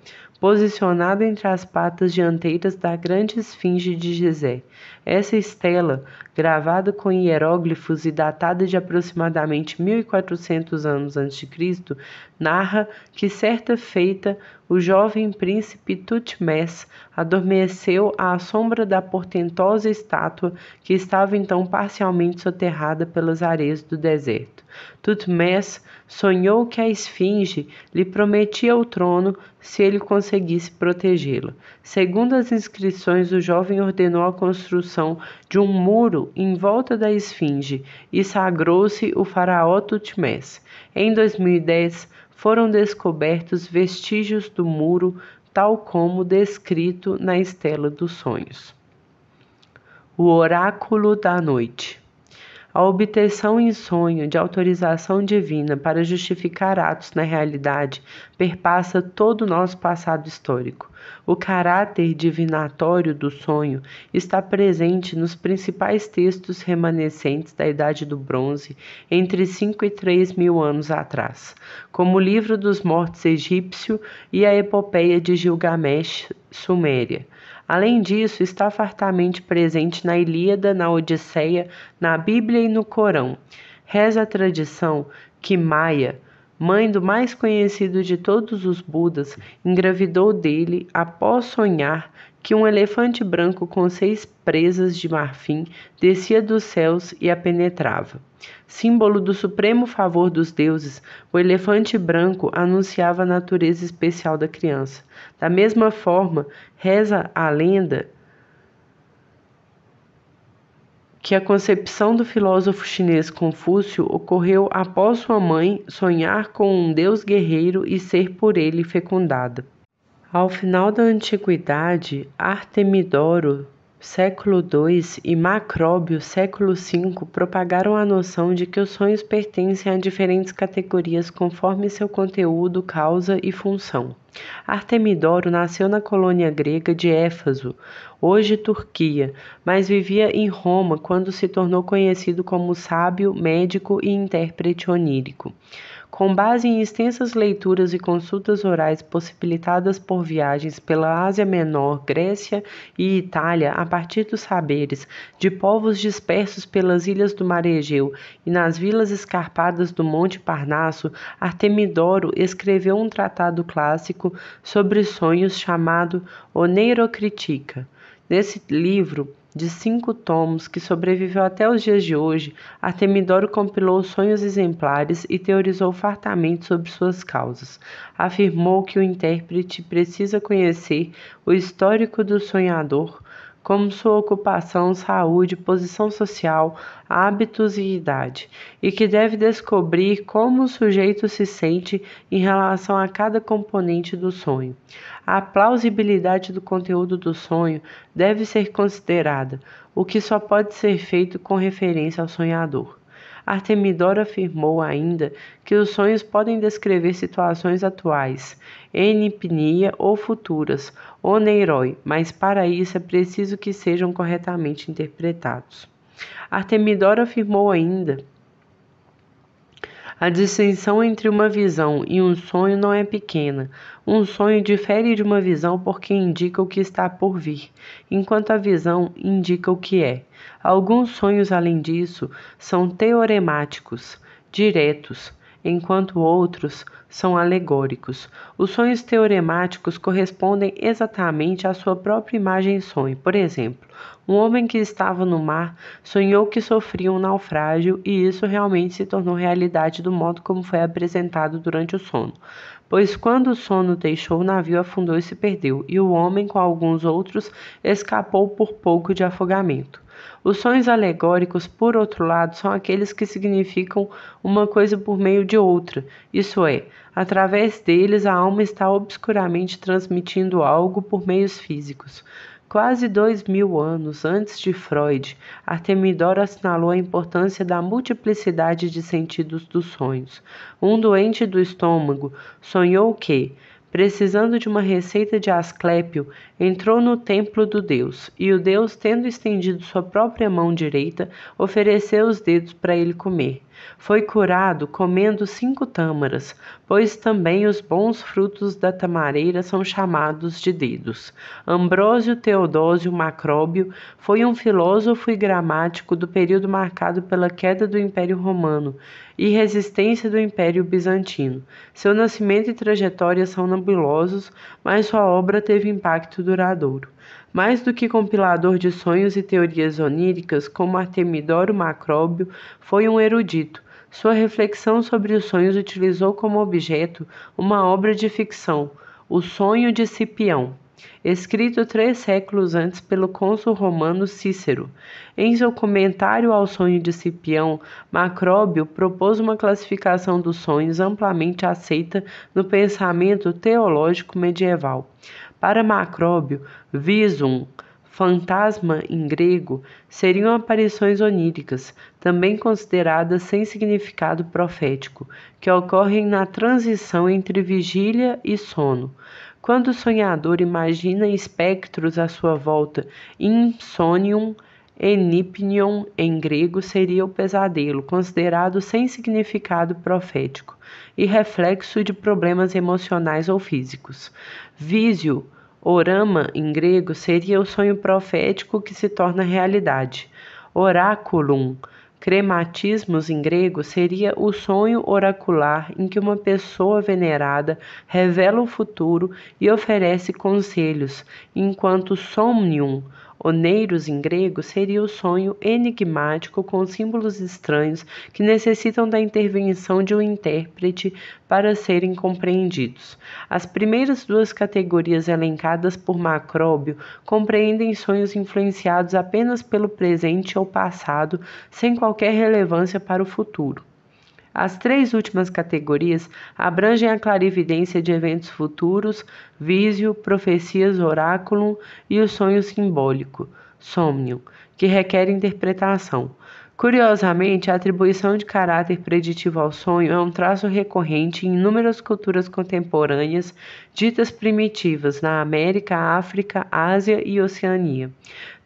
Speaker 1: posicionada entre as patas dianteiras da grande esfinge de Gizé. Essa estela, gravada com hieróglifos e datada de aproximadamente 1400 anos antes de Cristo, narra que certa feita o jovem príncipe Tutmés adormeceu à sombra da portentosa estátua que estava então parcialmente soterrada pelas areias do deserto. Tutmés sonhou que a esfinge lhe prometia o trono se ele conseguisse protegê-lo. Segundo as inscrições, o jovem ordenou a construção de um muro em volta da esfinge e sagrou-se o faraó Tutmés. Em 2010, foram descobertos vestígios do muro, tal como descrito na Estela dos Sonhos. O Oráculo da Noite a obtenção em sonho de autorização divina para justificar atos na realidade perpassa todo o nosso passado histórico. O caráter divinatório do sonho está presente nos principais textos remanescentes da Idade do Bronze entre 5 e 3 mil anos atrás, como o Livro dos Mortos Egípcio e a Epopeia de Gilgamesh, Suméria. Além disso, está fartamente presente na Ilíada, na Odisseia, na Bíblia e no Corão. Reza a tradição que Maia, mãe do mais conhecido de todos os Budas, engravidou dele após sonhar que um elefante branco com seis presas de marfim descia dos céus e a penetrava símbolo do supremo favor dos deuses, o elefante branco anunciava a natureza especial da criança. Da mesma forma, reza a lenda que a concepção do filósofo chinês Confúcio ocorreu após sua mãe sonhar com um deus guerreiro e ser por ele fecundada. Ao final da antiguidade, Artemidoro século II e Macróbio, século V, propagaram a noção de que os sonhos pertencem a diferentes categorias conforme seu conteúdo, causa e função. Artemidoro nasceu na colônia grega de Éfaso, hoje Turquia, mas vivia em Roma quando se tornou conhecido como sábio, médico e intérprete onírico com base em extensas leituras e consultas orais possibilitadas por viagens pela Ásia Menor, Grécia e Itália, a partir dos saberes de povos dispersos pelas ilhas do Mar Egeu e nas vilas escarpadas do Monte Parnasso, Artemidoro escreveu um tratado clássico sobre sonhos chamado Oneirocritica. Nesse livro, de cinco tomos que sobreviveu até os dias de hoje, Artemidoro compilou sonhos exemplares e teorizou fartamente sobre suas causas. Afirmou que o intérprete precisa conhecer o histórico do sonhador, como sua ocupação, saúde, posição social, hábitos e idade, e que deve descobrir como o sujeito se sente em relação a cada componente do sonho. A plausibilidade do conteúdo do sonho deve ser considerada, o que só pode ser feito com referência ao sonhador. Artemidoro afirmou ainda que os sonhos podem descrever situações atuais, enipnia ou futuras, ou neiroi, mas para isso é preciso que sejam corretamente interpretados. Artemidoro afirmou ainda a distinção entre uma visão e um sonho não é pequena. Um sonho difere de uma visão porque indica o que está por vir, enquanto a visão indica o que é. Alguns sonhos, além disso, são teoremáticos, diretos, enquanto outros são alegóricos. Os sonhos teoremáticos correspondem exatamente à sua própria imagem e sonho. Por exemplo, um homem que estava no mar sonhou que sofria um naufrágio e isso realmente se tornou realidade do modo como foi apresentado durante o sono. Pois quando o sono deixou o navio, afundou e se perdeu, e o homem, com alguns outros, escapou por pouco de afogamento. Os sonhos alegóricos, por outro lado, são aqueles que significam uma coisa por meio de outra, isso é, através deles a alma está obscuramente transmitindo algo por meios físicos. Quase dois mil anos antes de Freud, Artemidoro assinalou a importância da multiplicidade de sentidos dos sonhos. Um doente do estômago sonhou que, precisando de uma receita de Asclépio, entrou no templo do deus, e o deus, tendo estendido sua própria mão direita, ofereceu os dedos para ele comer. Foi curado comendo cinco tâmaras, pois também os bons frutos da tamareira são chamados de dedos. Ambrósio Teodósio Macróbio foi um filósofo e gramático do período marcado pela queda do Império Romano e resistência do Império Bizantino. Seu nascimento e trajetória são nebulosos, mas sua obra teve impacto duradouro. Mais do que compilador de sonhos e teorias oníricas, como Artemidoro Macróbio, foi um erudito. Sua reflexão sobre os sonhos utilizou como objeto uma obra de ficção, O Sonho de Cipião, escrito três séculos antes pelo cônsul romano Cícero. Em seu comentário ao sonho de Cipião, Macróbio propôs uma classificação dos sonhos amplamente aceita no pensamento teológico medieval. Para Macróbio, visum, fantasma em grego, seriam aparições oníricas, também consideradas sem significado profético, que ocorrem na transição entre vigília e sono. Quando o sonhador imagina espectros à sua volta, insônium Enipnion, em grego, seria o pesadelo, considerado sem significado profético e reflexo de problemas emocionais ou físicos. Visio, orama, em grego, seria o sonho profético que se torna realidade. Oraculum, crematismos, em grego, seria o sonho oracular em que uma pessoa venerada revela o futuro e oferece conselhos, enquanto somnium, Oneiros em grego seria o sonho enigmático com símbolos estranhos que necessitam da intervenção de um intérprete para serem compreendidos. As primeiras duas categorias elencadas por Macróbio compreendem sonhos influenciados apenas pelo presente ou passado, sem qualquer relevância para o futuro. As três últimas categorias abrangem a clarividência de eventos futuros, visio, profecias, oráculo e o sonho simbólico, somnium, que requer interpretação. Curiosamente, a atribuição de caráter preditivo ao sonho é um traço recorrente em inúmeras culturas contemporâneas ditas primitivas na América, África, Ásia e Oceania.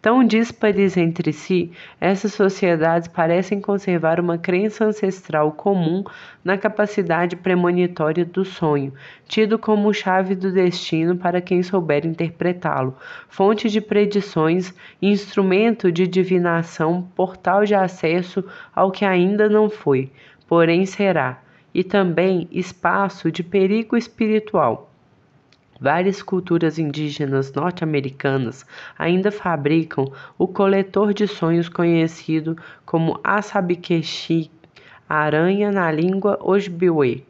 Speaker 1: Tão díspares entre si, essas sociedades parecem conservar uma crença ancestral comum na capacidade premonitória do sonho, tido como chave do destino para quem souber interpretá-lo, fonte de predições, instrumento de divinação, portal de acesso ao que ainda não foi, porém será, e também espaço de perigo espiritual. Várias culturas indígenas norte-americanas ainda fabricam o coletor de sonhos conhecido como asabiquexi, aranha na língua ojibwe,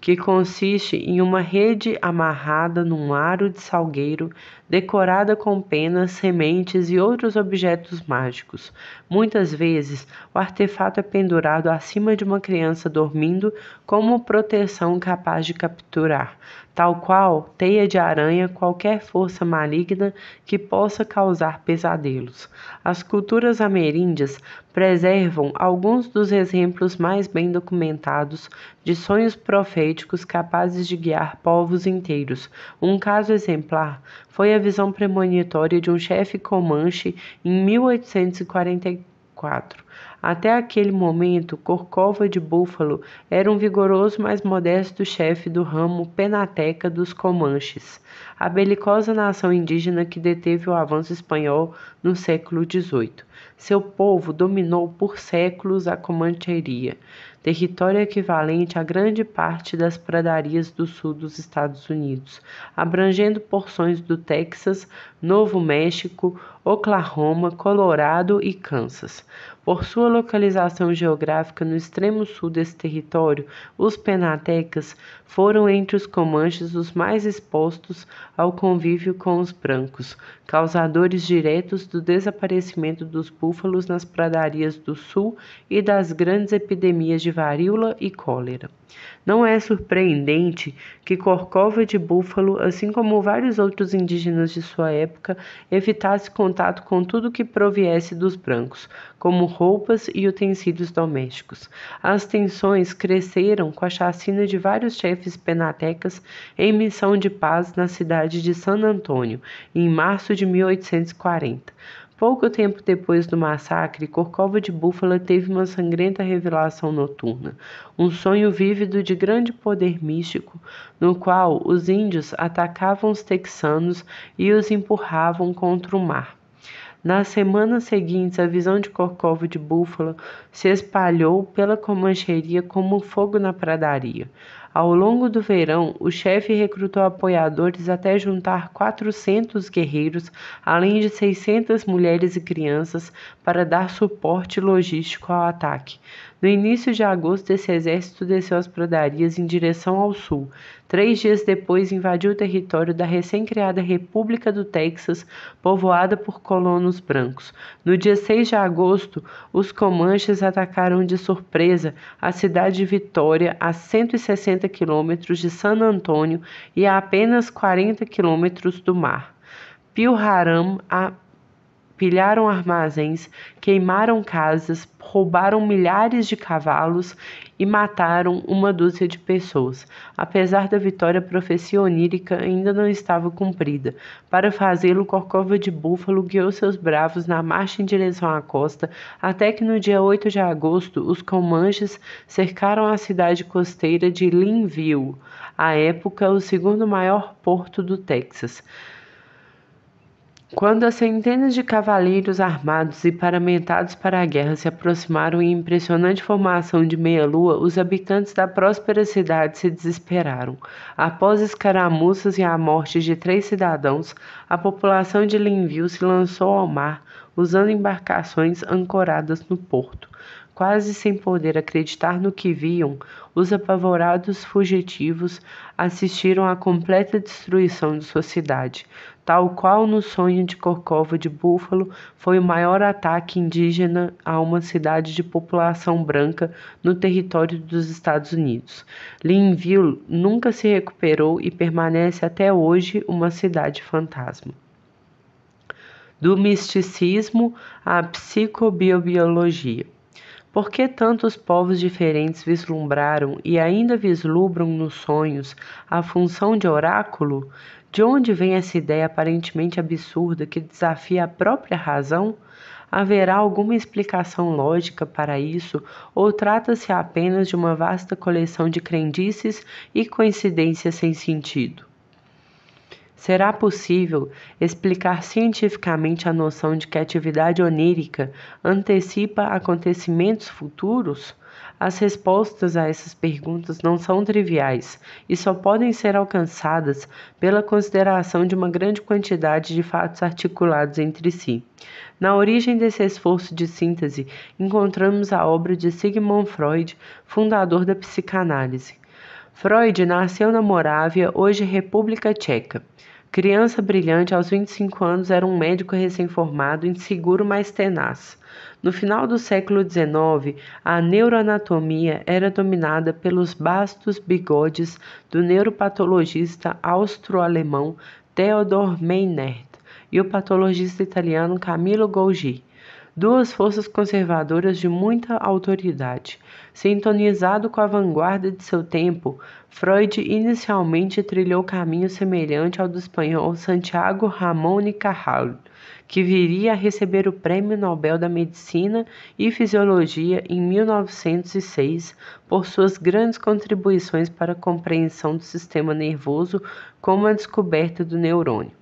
Speaker 1: que consiste em uma rede amarrada num aro de salgueiro decorada com penas, sementes e outros objetos mágicos. Muitas vezes, o artefato é pendurado acima de uma criança dormindo como proteção capaz de capturar, tal qual teia de aranha, qualquer força maligna que possa causar pesadelos. As culturas ameríndias preservam alguns dos exemplos mais bem documentados de sonhos proféticos capazes de guiar povos inteiros. Um caso exemplar foi a visão premonitória de um chefe comanche em 1844. Até aquele momento, Corcova de Búfalo era um vigoroso, mas modesto chefe do ramo penateca dos Comanches, a belicosa nação indígena que deteve o avanço espanhol no século XVIII. Seu povo dominou por séculos a Comancheria, território equivalente a grande parte das pradarias do sul dos Estados Unidos, abrangendo porções do Texas, Novo México, Oklahoma, Colorado e Kansas. Por sua localização geográfica no extremo sul desse território, os penatecas foram entre os comanches os mais expostos ao convívio com os brancos, causadores diretos do desaparecimento dos búfalos nas pradarias do sul e das grandes epidemias de varíola e cólera. Não é surpreendente que Corcova de Búfalo, assim como vários outros indígenas de sua época, evitasse contato com tudo que proviesse dos brancos, como roupas e utensílios domésticos. As tensões cresceram com a chacina de vários chefes penatecas em missão de paz na cidade de San Antônio, em março de 1840. Pouco tempo depois do massacre, Corcova de Búfala teve uma sangrenta revelação noturna, um sonho vívido de grande poder místico, no qual os índios atacavam os texanos e os empurravam contra o mar. Nas semanas seguintes, a visão de Corcova de Búfala se espalhou pela comancheria como fogo na pradaria. Ao longo do verão, o chefe recrutou apoiadores até juntar 400 guerreiros, além de 600 mulheres e crianças, para dar suporte logístico ao ataque. No início de agosto, esse exército desceu as pradarias em direção ao sul, Três dias depois, invadiu o território da recém-criada República do Texas, povoada por colonos brancos. No dia 6 de agosto, os Comanches atacaram de surpresa a cidade de Vitória, a 160 quilômetros de San Antônio e a apenas 40 quilômetros do mar. Pio Haram, a pilharam armazéns, queimaram casas, roubaram milhares de cavalos e mataram uma dúzia de pessoas. Apesar da vitória, a profecia onírica ainda não estava cumprida. Para fazê-lo, Corcova de Búfalo guiou seus bravos na marcha em direção à costa, até que no dia 8 de agosto, os comanches cercaram a cidade costeira de Linville, à época o segundo maior porto do Texas. Quando as centenas de cavaleiros armados e paramentados para a guerra se aproximaram em impressionante formação de meia-lua, os habitantes da próspera cidade se desesperaram. Após escaramuças e a morte de três cidadãos, a população de Linville se lançou ao mar, usando embarcações ancoradas no porto. Quase sem poder acreditar no que viam, os apavorados fugitivos assistiram à completa destruição de sua cidade tal qual no sonho de Corcova de Búfalo, foi o maior ataque indígena a uma cidade de população branca no território dos Estados Unidos. Linville nunca se recuperou e permanece até hoje uma cidade fantasma. Do misticismo à psicobiobiologia. Por que tantos povos diferentes vislumbraram e ainda vislumbram nos sonhos a função de oráculo? De onde vem essa ideia aparentemente absurda que desafia a própria razão? Haverá alguma explicação lógica para isso ou trata-se apenas de uma vasta coleção de crendices e coincidências sem sentido? Será possível explicar cientificamente a noção de que a atividade onírica antecipa acontecimentos futuros? As respostas a essas perguntas não são triviais e só podem ser alcançadas pela consideração de uma grande quantidade de fatos articulados entre si. Na origem desse esforço de síntese, encontramos a obra de Sigmund Freud, fundador da psicanálise. Freud nasceu na Morávia, hoje República Tcheca. Criança brilhante, aos 25 anos era um médico recém-formado, inseguro, mas tenaz. No final do século XIX, a neuroanatomia era dominada pelos bastos bigodes do neuropatologista austro-alemão Theodor Meinert e o patologista italiano Camillo Golgi duas forças conservadoras de muita autoridade. Sintonizado com a vanguarda de seu tempo, Freud inicialmente trilhou caminho semelhante ao do espanhol Santiago Ramón y Cajal, que viria a receber o Prêmio Nobel da Medicina e Fisiologia em 1906 por suas grandes contribuições para a compreensão do sistema nervoso, como a descoberta do neurônio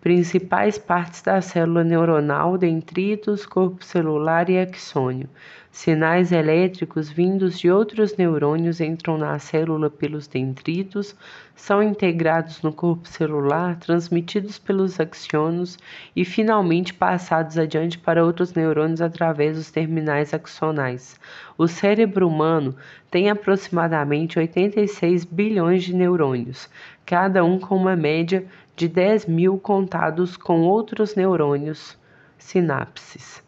Speaker 1: principais partes da célula neuronal, dendritos, corpo celular e axônio. Sinais elétricos vindos de outros neurônios entram na célula pelos dendritos, são integrados no corpo celular, transmitidos pelos axônios e finalmente passados adiante para outros neurônios através dos terminais axonais. O cérebro humano tem aproximadamente 86 bilhões de neurônios, cada um com uma média de 10 mil contados com outros neurônios sinapses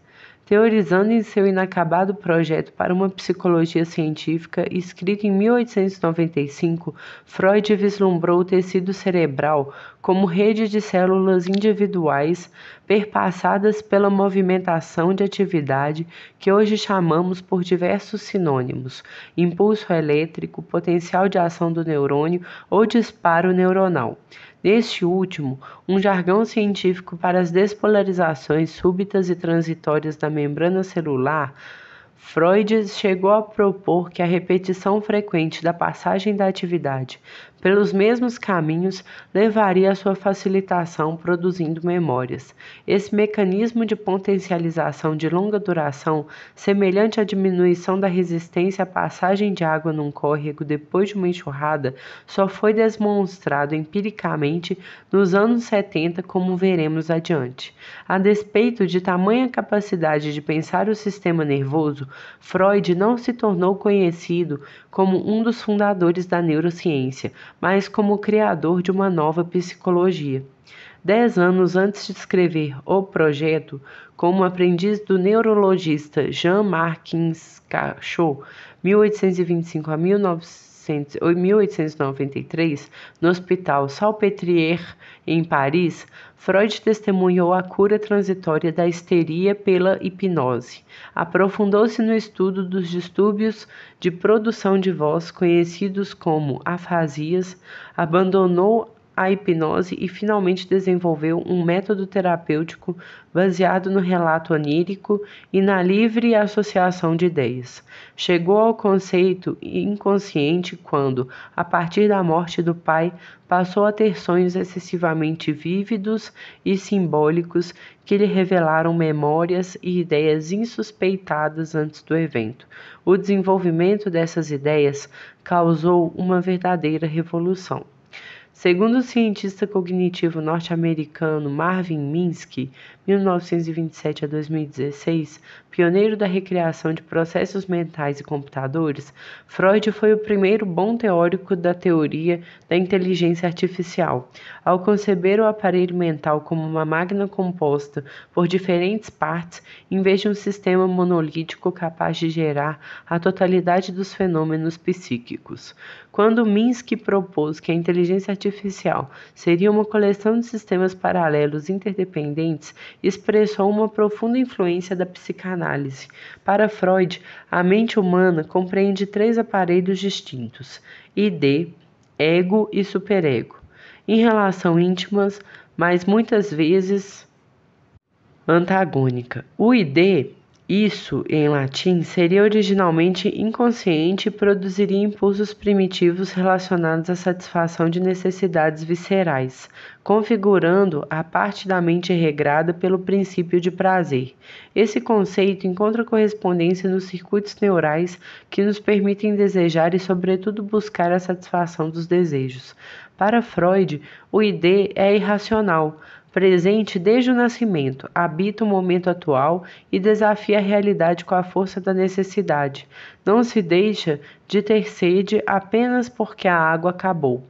Speaker 1: teorizando em seu inacabado projeto para uma psicologia científica, escrito em 1895, Freud vislumbrou o tecido cerebral como rede de células individuais perpassadas pela movimentação de atividade que hoje chamamos por diversos sinônimos: impulso elétrico, potencial de ação do neurônio ou disparo neuronal. Neste último, um jargão científico para as despolarizações súbitas e transitórias da membrana celular, Freud chegou a propor que a repetição frequente da passagem da atividade pelos mesmos caminhos levaria à sua facilitação, produzindo memórias. Esse mecanismo de potencialização de longa duração, semelhante à diminuição da resistência à passagem de água num córrego depois de uma enxurrada, só foi demonstrado empiricamente nos anos 70, como veremos adiante. A despeito de tamanha capacidade de pensar o sistema nervoso, Freud não se tornou conhecido como um dos fundadores da neurociência, mas como criador de uma nova psicologia. Dez anos antes de escrever o projeto, como aprendiz do neurologista Jean-Marc Cachot, 1825 a 1900, em 1893, no Hospital Salpêtrière, em Paris, Freud testemunhou a cura transitória da histeria pela hipnose. Aprofundou-se no estudo dos distúrbios de produção de voz conhecidos como afasias, abandonou à hipnose e finalmente desenvolveu um método terapêutico baseado no relato onírico e na livre associação de ideias. Chegou ao conceito inconsciente quando, a partir da morte do pai, passou a ter sonhos excessivamente vívidos e simbólicos que lhe revelaram memórias e ideias insuspeitadas antes do evento. O desenvolvimento dessas ideias causou uma verdadeira revolução. Segundo o cientista cognitivo norte-americano Marvin Minsky, 1927 a 2016, Pioneiro da recriação de processos mentais e computadores, Freud foi o primeiro bom teórico da teoria da inteligência artificial. Ao conceber o aparelho mental como uma máquina composta por diferentes partes, em vez de um sistema monolítico capaz de gerar a totalidade dos fenômenos psíquicos. Quando Minsky propôs que a inteligência artificial seria uma coleção de sistemas paralelos interdependentes, expressou uma profunda influência da psicanálise psicanálise. Para Freud, a mente humana compreende três aparelhos distintos: ID, ego e superego. Em relação íntimas, mas muitas vezes antagônica. O ID isso, em latim, seria originalmente inconsciente e produziria impulsos primitivos relacionados à satisfação de necessidades viscerais, configurando a parte da mente regrada pelo princípio de prazer. Esse conceito encontra correspondência nos circuitos neurais que nos permitem desejar e, sobretudo, buscar a satisfação dos desejos. Para Freud, o ID é irracional presente desde o nascimento, habita o momento atual e desafia a realidade com a força da necessidade. Não se deixa de ter sede apenas porque a água acabou.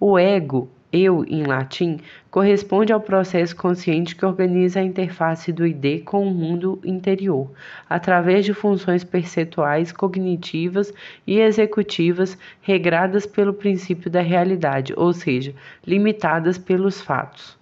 Speaker 1: O ego, eu em latim, corresponde ao processo consciente que organiza a interface do ID com o mundo interior, através de funções perceptuais, cognitivas e executivas regradas pelo princípio da realidade, ou seja, limitadas pelos fatos.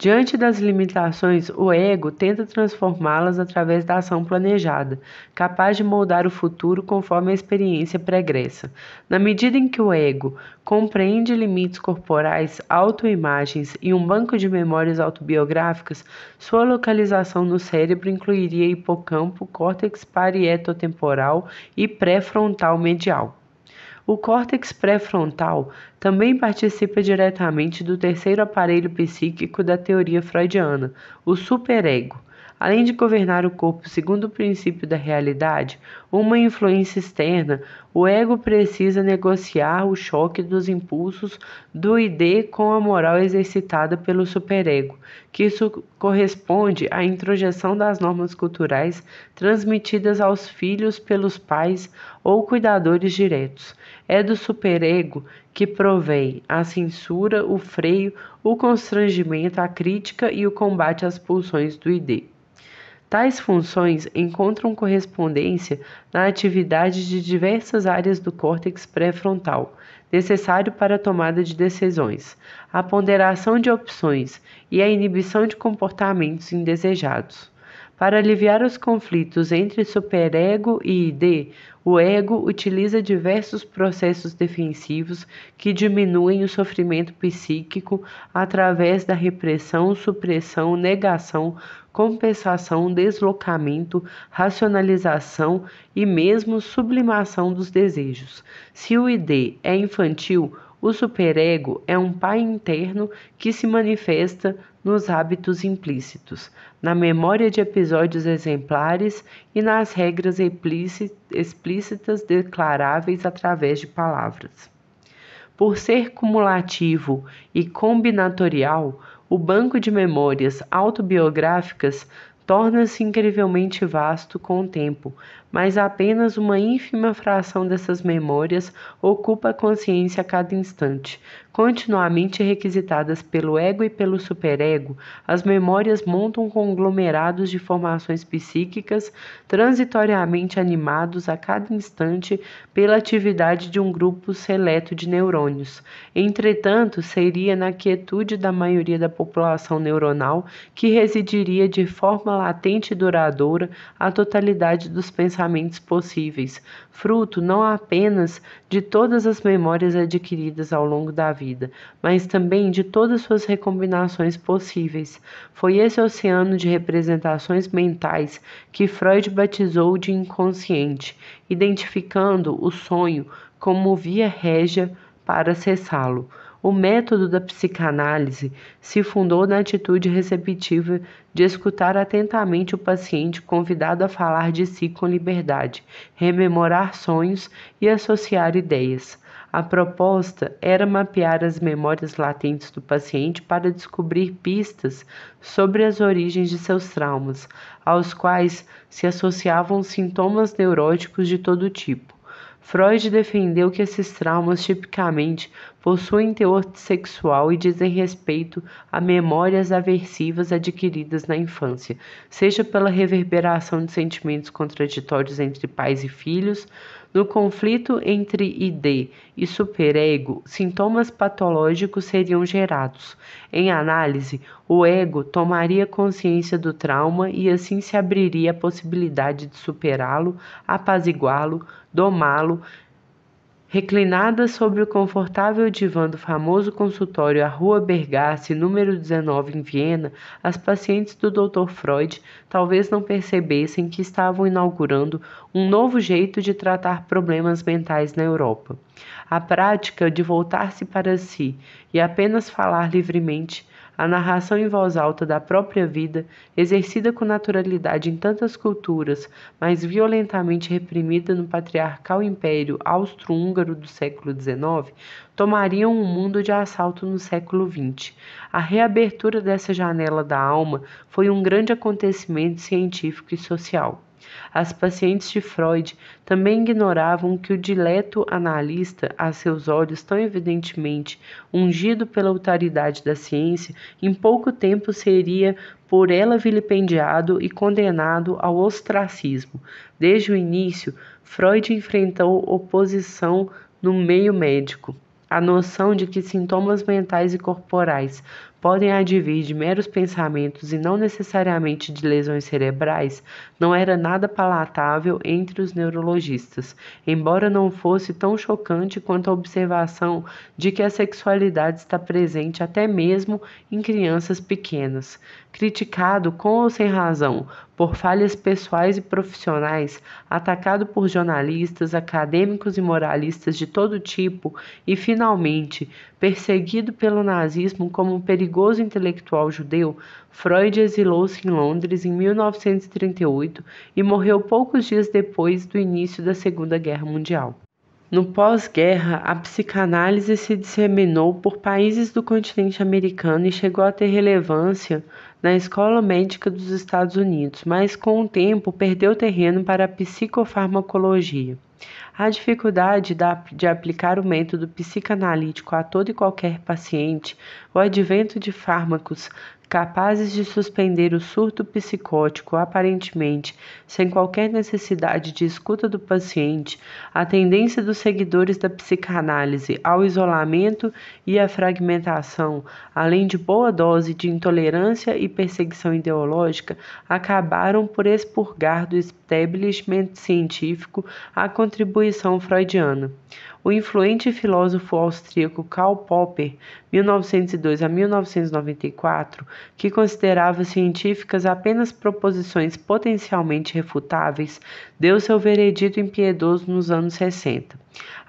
Speaker 1: Diante das limitações, o ego tenta transformá-las através da ação planejada, capaz de moldar o futuro conforme a experiência pregressa. Na medida em que o ego compreende limites corporais, autoimagens e um banco de memórias autobiográficas, sua localização no cérebro incluiria hipocampo, córtex parietotemporal e pré-frontal medial. O córtex pré-frontal também participa diretamente do terceiro aparelho psíquico da teoria freudiana, o superego. Além de governar o corpo segundo o princípio da realidade, uma influência externa, o ego precisa negociar o choque dos impulsos do ID com a moral exercitada pelo superego, que isso corresponde à introjeção das normas culturais transmitidas aos filhos pelos pais ou cuidadores diretos. É do superego que provém a censura, o freio, o constrangimento, a crítica e o combate às pulsões do ID. Tais funções encontram correspondência na atividade de diversas áreas do córtex pré-frontal, necessário para a tomada de decisões, a ponderação de opções e a inibição de comportamentos indesejados. Para aliviar os conflitos entre superego e id, o ego utiliza diversos processos defensivos que diminuem o sofrimento psíquico através da repressão, supressão, negação, compensação, deslocamento, racionalização e mesmo sublimação dos desejos. Se o id é infantil, o superego é um pai interno que se manifesta nos hábitos implícitos, na memória de episódios exemplares e nas regras explícitas declaráveis através de palavras. Por ser cumulativo e combinatorial, o banco de memórias autobiográficas torna-se incrivelmente vasto com o tempo, mas apenas uma ínfima fração dessas memórias ocupa a consciência a cada instante. Continuamente requisitadas pelo ego e pelo superego, as memórias montam conglomerados de formações psíquicas transitoriamente animados a cada instante pela atividade de um grupo seleto de neurônios. Entretanto, seria na quietude da maioria da população neuronal que residiria de forma latente e duradoura a totalidade dos pensamentos pensamentos possíveis, fruto não apenas de todas as memórias adquiridas ao longo da vida, mas também de todas suas recombinações possíveis. Foi esse oceano de representações mentais que Freud batizou de inconsciente, identificando o sonho como via régia para cessá lo o método da psicanálise se fundou na atitude receptiva de escutar atentamente o paciente convidado a falar de si com liberdade, rememorar sonhos e associar ideias. A proposta era mapear as memórias latentes do paciente para descobrir pistas sobre as origens de seus traumas, aos quais se associavam sintomas neuróticos de todo tipo. Freud defendeu que esses traumas tipicamente possuem teor sexual e dizem respeito a memórias aversivas adquiridas na infância, seja pela reverberação de sentimentos contraditórios entre pais e filhos, no conflito entre ID e superego, sintomas patológicos seriam gerados. Em análise, o ego tomaria consciência do trauma e assim se abriria a possibilidade de superá-lo, apaziguá-lo, domá-lo, Reclinada sobre o confortável divã do famoso consultório à Rua Bergasse, número 19, em Viena, as pacientes do Dr. Freud talvez não percebessem que estavam inaugurando um novo jeito de tratar problemas mentais na Europa. A prática de voltar-se para si e apenas falar livremente a narração em voz alta da própria vida, exercida com naturalidade em tantas culturas, mas violentamente reprimida no patriarcal império austro-húngaro do século XIX, tomariam um mundo de assalto no século XX. A reabertura dessa janela da alma foi um grande acontecimento científico e social. As pacientes de Freud também ignoravam que o dileto analista, a seus olhos tão evidentemente ungido pela autoridade da ciência, em pouco tempo seria por ela vilipendiado e condenado ao ostracismo. Desde o início, Freud enfrentou oposição no meio médico. A noção de que sintomas mentais e corporais podem advir de meros pensamentos e não necessariamente de lesões cerebrais não era nada palatável entre os neurologistas, embora não fosse tão chocante quanto a observação de que a sexualidade está presente até mesmo em crianças pequenas. Criticado com ou sem razão por falhas pessoais e profissionais, atacado por jornalistas, acadêmicos e moralistas de todo tipo e, finalmente, perseguido pelo nazismo como um perigoso intelectual judeu, Freud exilou-se em Londres em 1938 e morreu poucos dias depois do início da Segunda Guerra Mundial. No pós-guerra, a psicanálise se disseminou por países do continente americano e chegou a ter relevância na escola médica dos Estados Unidos, mas com o tempo perdeu terreno para a psicofarmacologia. A dificuldade de aplicar o método psicanalítico a todo e qualquer paciente, o advento de fármacos capazes de suspender o surto psicótico aparentemente sem qualquer necessidade de escuta do paciente, a tendência dos seguidores da psicanálise ao isolamento e à fragmentação, além de boa dose de intolerância e perseguição ideológica, acabaram por expurgar do establishment científico a contribuição freudiana o influente filósofo austríaco Karl Popper, 1902 a 1994, que considerava científicas apenas proposições potencialmente refutáveis, deu seu veredito impiedoso nos anos 60.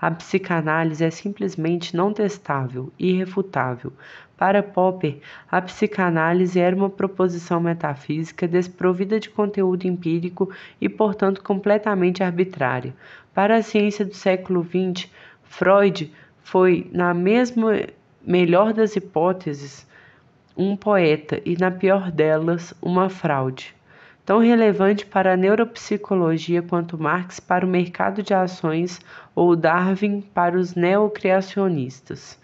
Speaker 1: A psicanálise é simplesmente não testável, irrefutável, para Popper, a psicanálise era uma proposição metafísica desprovida de conteúdo empírico e, portanto, completamente arbitrária. Para a ciência do século XX, Freud foi, na mesma melhor das hipóteses, um poeta e, na pior delas, uma fraude. Tão relevante para a neuropsicologia quanto Marx para o mercado de ações ou Darwin para os neocriacionistas.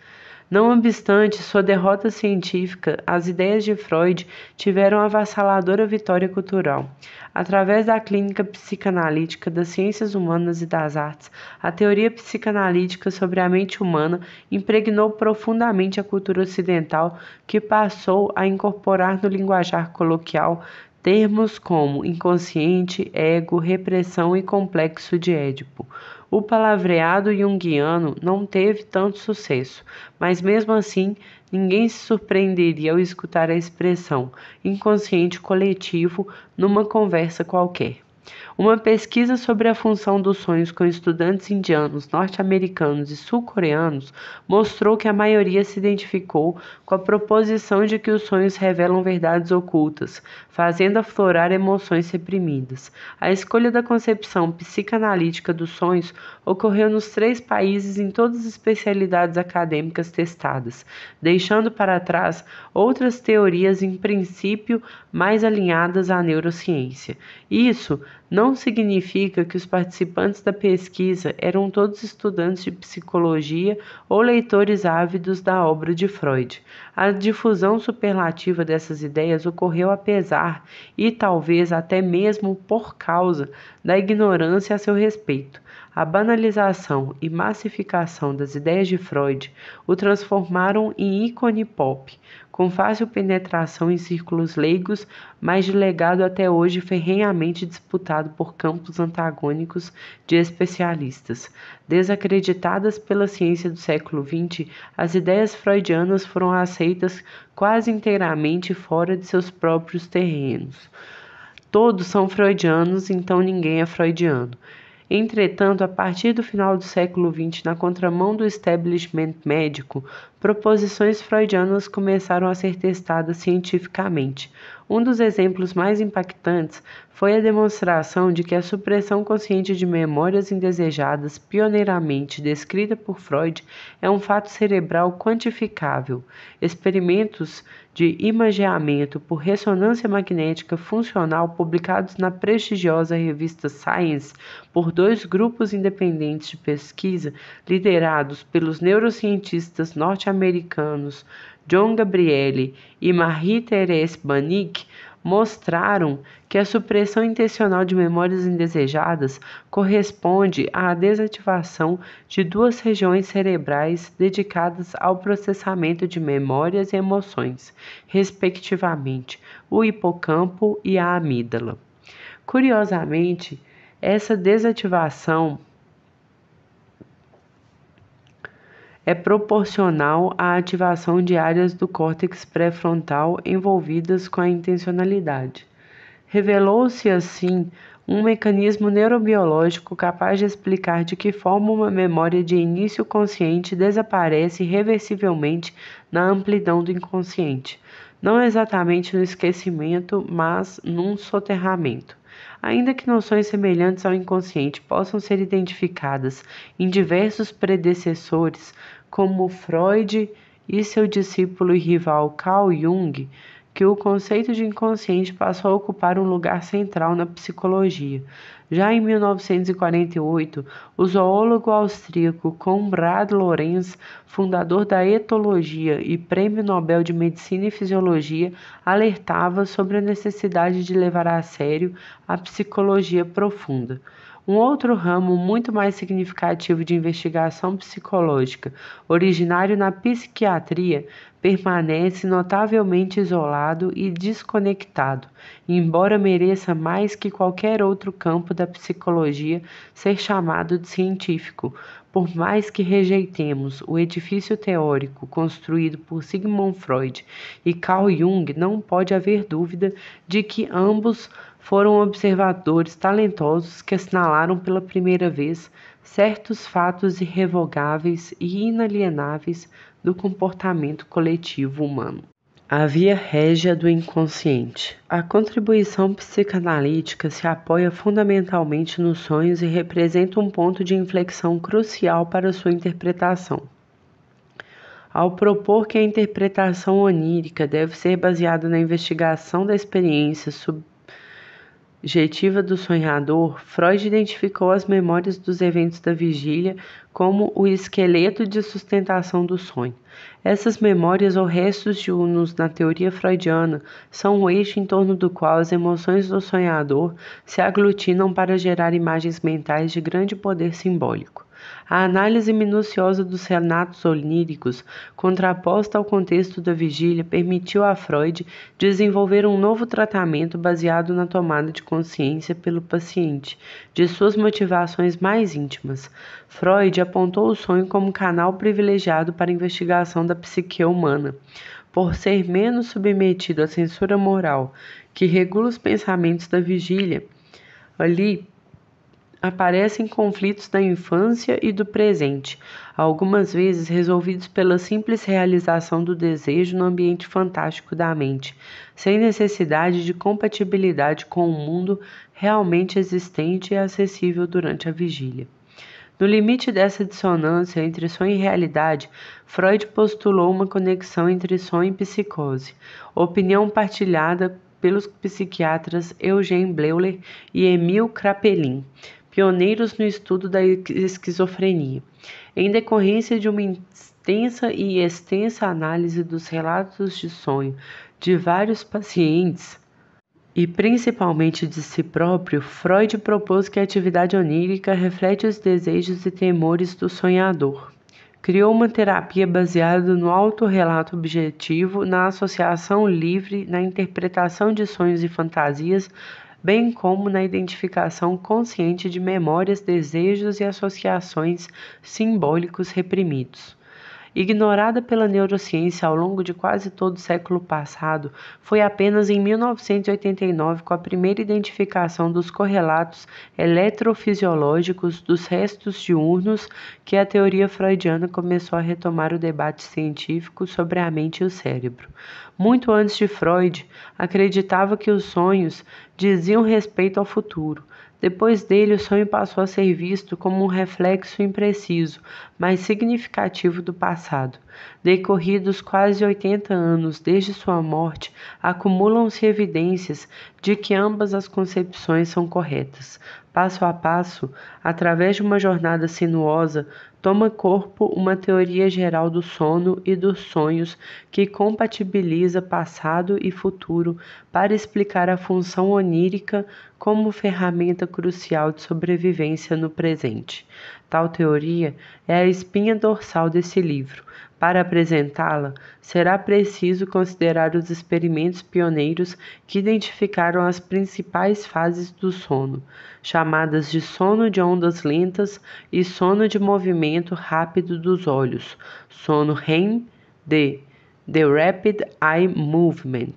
Speaker 1: Não obstante sua derrota científica, as ideias de Freud tiveram avassaladora vitória cultural. Através da clínica psicanalítica das ciências humanas e das artes, a teoria psicanalítica sobre a mente humana impregnou profundamente a cultura ocidental, que passou a incorporar no linguajar coloquial termos como inconsciente, ego, repressão e complexo de Édipo. O palavreado junguiano não teve tanto sucesso, mas mesmo assim ninguém se surpreenderia ao escutar a expressão inconsciente coletivo numa conversa qualquer. Uma pesquisa sobre a função dos sonhos com estudantes indianos, norte-americanos e sul-coreanos mostrou que a maioria se identificou com a proposição de que os sonhos revelam verdades ocultas, fazendo aflorar emoções reprimidas. A escolha da concepção psicanalítica dos sonhos ocorreu nos três países em todas as especialidades acadêmicas testadas, deixando para trás outras teorias em princípio mais alinhadas à neurociência. Isso não significa que os participantes da pesquisa eram todos estudantes de psicologia ou leitores ávidos da obra de Freud. A difusão superlativa dessas ideias ocorreu apesar e talvez até mesmo por causa da ignorância a seu respeito. A banalização e massificação das ideias de Freud o transformaram em ícone pop, com fácil penetração em círculos leigos, mas de legado até hoje ferrenhamente disputado por campos antagônicos de especialistas. Desacreditadas pela ciência do século XX, as ideias freudianas foram aceitas quase inteiramente fora de seus próprios terrenos. Todos são freudianos, então ninguém é freudiano. Entretanto, a partir do final do século XX, na contramão do establishment médico, proposições freudianas começaram a ser testadas cientificamente. Um dos exemplos mais impactantes foi a demonstração de que a supressão consciente de memórias indesejadas, pioneiramente descrita por Freud, é um fato cerebral quantificável. Experimentos de imageamento por ressonância magnética funcional publicados na prestigiosa revista Science por dois grupos independentes de pesquisa liderados pelos neurocientistas norte-americanos norte-americanos John Gabrielli e Marie-Thérèse Bannick mostraram que a supressão intencional de memórias indesejadas corresponde à desativação de duas regiões cerebrais dedicadas ao processamento de memórias e emoções, respectivamente, o hipocampo e a amígdala. Curiosamente, essa desativação é proporcional à ativação de áreas do córtex pré-frontal envolvidas com a intencionalidade. Revelou-se assim um mecanismo neurobiológico capaz de explicar de que forma uma memória de início consciente desaparece reversivelmente na amplidão do inconsciente, não exatamente no esquecimento, mas num soterramento. Ainda que noções semelhantes ao inconsciente possam ser identificadas em diversos predecessores, como Freud e seu discípulo e rival Carl Jung, que o conceito de inconsciente passou a ocupar um lugar central na psicologia. Já em 1948, o zoólogo austríaco Konrad Lorenz, fundador da etologia e prêmio Nobel de Medicina e Fisiologia, alertava sobre a necessidade de levar a sério a psicologia profunda. Um outro ramo muito mais significativo de investigação psicológica, originário na psiquiatria, permanece notavelmente isolado e desconectado, embora mereça mais que qualquer outro campo da psicologia ser chamado de científico, por mais que rejeitemos o edifício teórico construído por Sigmund Freud e Carl Jung, não pode haver dúvida de que ambos foram observadores talentosos que assinalaram pela primeira vez certos fatos irrevogáveis e inalienáveis do comportamento coletivo humano. A via régia do inconsciente. A contribuição psicanalítica se apoia fundamentalmente nos sonhos e representa um ponto de inflexão crucial para sua interpretação. Ao propor que a interpretação onírica deve ser baseada na investigação da experiência sub subjetiva do sonhador, Freud identificou as memórias dos eventos da vigília como o esqueleto de sustentação do sonho. Essas memórias ou restos de unos na teoria freudiana são o eixo em torno do qual as emoções do sonhador se aglutinam para gerar imagens mentais de grande poder simbólico. A análise minuciosa dos renatos oníricos, contraposta ao contexto da vigília, permitiu a Freud desenvolver um novo tratamento baseado na tomada de consciência pelo paciente de suas motivações mais íntimas. Freud apontou o sonho como canal privilegiado para a investigação da psique humana por ser menos submetido à censura moral que regula os pensamentos da vigília. Ali, aparecem conflitos da infância e do presente, algumas vezes resolvidos pela simples realização do desejo no ambiente fantástico da mente, sem necessidade de compatibilidade com o mundo realmente existente e acessível durante a vigília. No limite dessa dissonância entre sonho e realidade, Freud postulou uma conexão entre sonho e psicose, opinião partilhada pelos psiquiatras Eugen Bleuler e Emil Krapelin, pioneiros no estudo da esquizofrenia. Em decorrência de uma intensa e extensa análise dos relatos de sonho de vários pacientes, e principalmente de si próprio, Freud propôs que a atividade onírica reflete os desejos e temores do sonhador. Criou uma terapia baseada no autorrelato objetivo, na associação livre, na interpretação de sonhos e fantasias, bem como na identificação consciente de memórias, desejos e associações simbólicos reprimidos ignorada pela neurociência ao longo de quase todo o século passado, foi apenas em 1989 com a primeira identificação dos correlatos eletrofisiológicos dos restos diurnos que a teoria freudiana começou a retomar o debate científico sobre a mente e o cérebro. Muito antes de Freud, acreditava que os sonhos diziam respeito ao futuro. Depois dele, o sonho passou a ser visto como um reflexo impreciso, mas significativo do passado. Decorridos quase 80 anos desde sua morte, acumulam-se evidências de que ambas as concepções são corretas. Passo a passo, através de uma jornada sinuosa, toma corpo uma teoria geral do sono e dos sonhos que compatibiliza passado e futuro para explicar a função onírica como ferramenta crucial de sobrevivência no presente. Tal teoria é a espinha dorsal desse livro. Para apresentá-la, será preciso considerar os experimentos pioneiros que identificaram as principais fases do sono chamadas de sono de ondas lentas e sono de movimento rápido dos olhos, sono REM de The Rapid Eye Movement.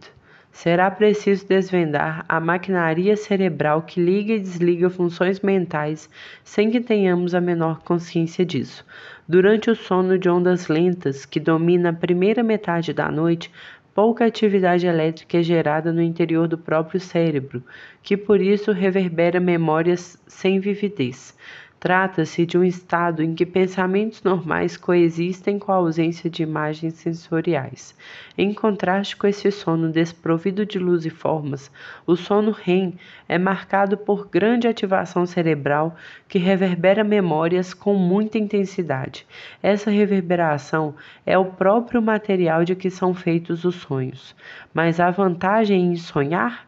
Speaker 1: Será preciso desvendar a maquinaria cerebral que liga e desliga funções mentais sem que tenhamos a menor consciência disso. Durante o sono de ondas lentas, que domina a primeira metade da noite, pouca atividade elétrica é gerada no interior do próprio cérebro, que por isso reverbera memórias sem vividez. Trata-se de um estado em que pensamentos normais coexistem com a ausência de imagens sensoriais. Em contraste com esse sono desprovido de luz e formas, o sono REM é marcado por grande ativação cerebral que reverbera memórias com muita intensidade. Essa reverberação é o próprio material de que são feitos os sonhos. Mas a vantagem em sonhar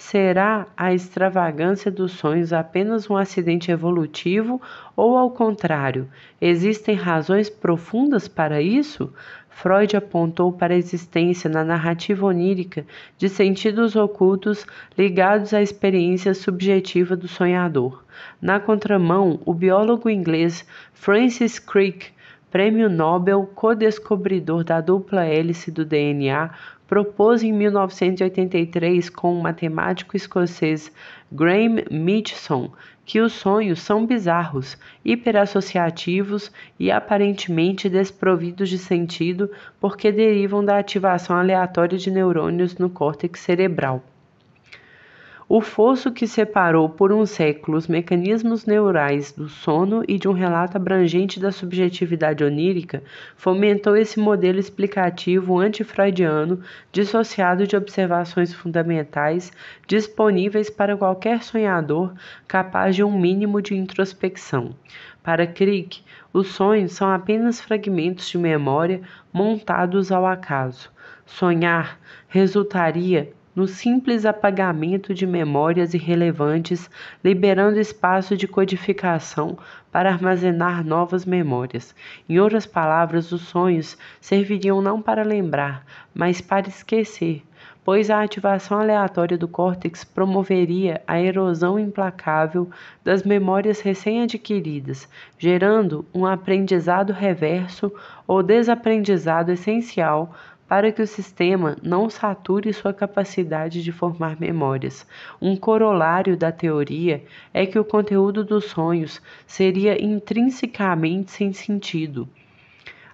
Speaker 1: Será a extravagância dos sonhos apenas um acidente evolutivo ou, ao contrário, existem razões profundas para isso? Freud apontou para a existência na narrativa onírica de sentidos ocultos ligados à experiência subjetiva do sonhador. Na contramão, o biólogo inglês Francis Crick prêmio Nobel, co-descobridor da dupla hélice do DNA, propôs em 1983 com o matemático escocês Graham Mitchison que os sonhos são bizarros, hiperassociativos e aparentemente desprovidos de sentido porque derivam da ativação aleatória de neurônios no córtex cerebral. O fosso que separou por um século os mecanismos neurais do sono e de um relato abrangente da subjetividade onírica fomentou esse modelo explicativo antifreudiano dissociado de observações fundamentais disponíveis para qualquer sonhador capaz de um mínimo de introspecção. Para Crick, os sonhos são apenas fragmentos de memória montados ao acaso. Sonhar resultaria no simples apagamento de memórias irrelevantes, liberando espaço de codificação para armazenar novas memórias. Em outras palavras, os sonhos serviriam não para lembrar, mas para esquecer, pois a ativação aleatória do córtex promoveria a erosão implacável das memórias recém-adquiridas, gerando um aprendizado reverso ou desaprendizado essencial para que o sistema não sature sua capacidade de formar memórias. Um corolário da teoria é que o conteúdo dos sonhos seria intrinsecamente sem sentido,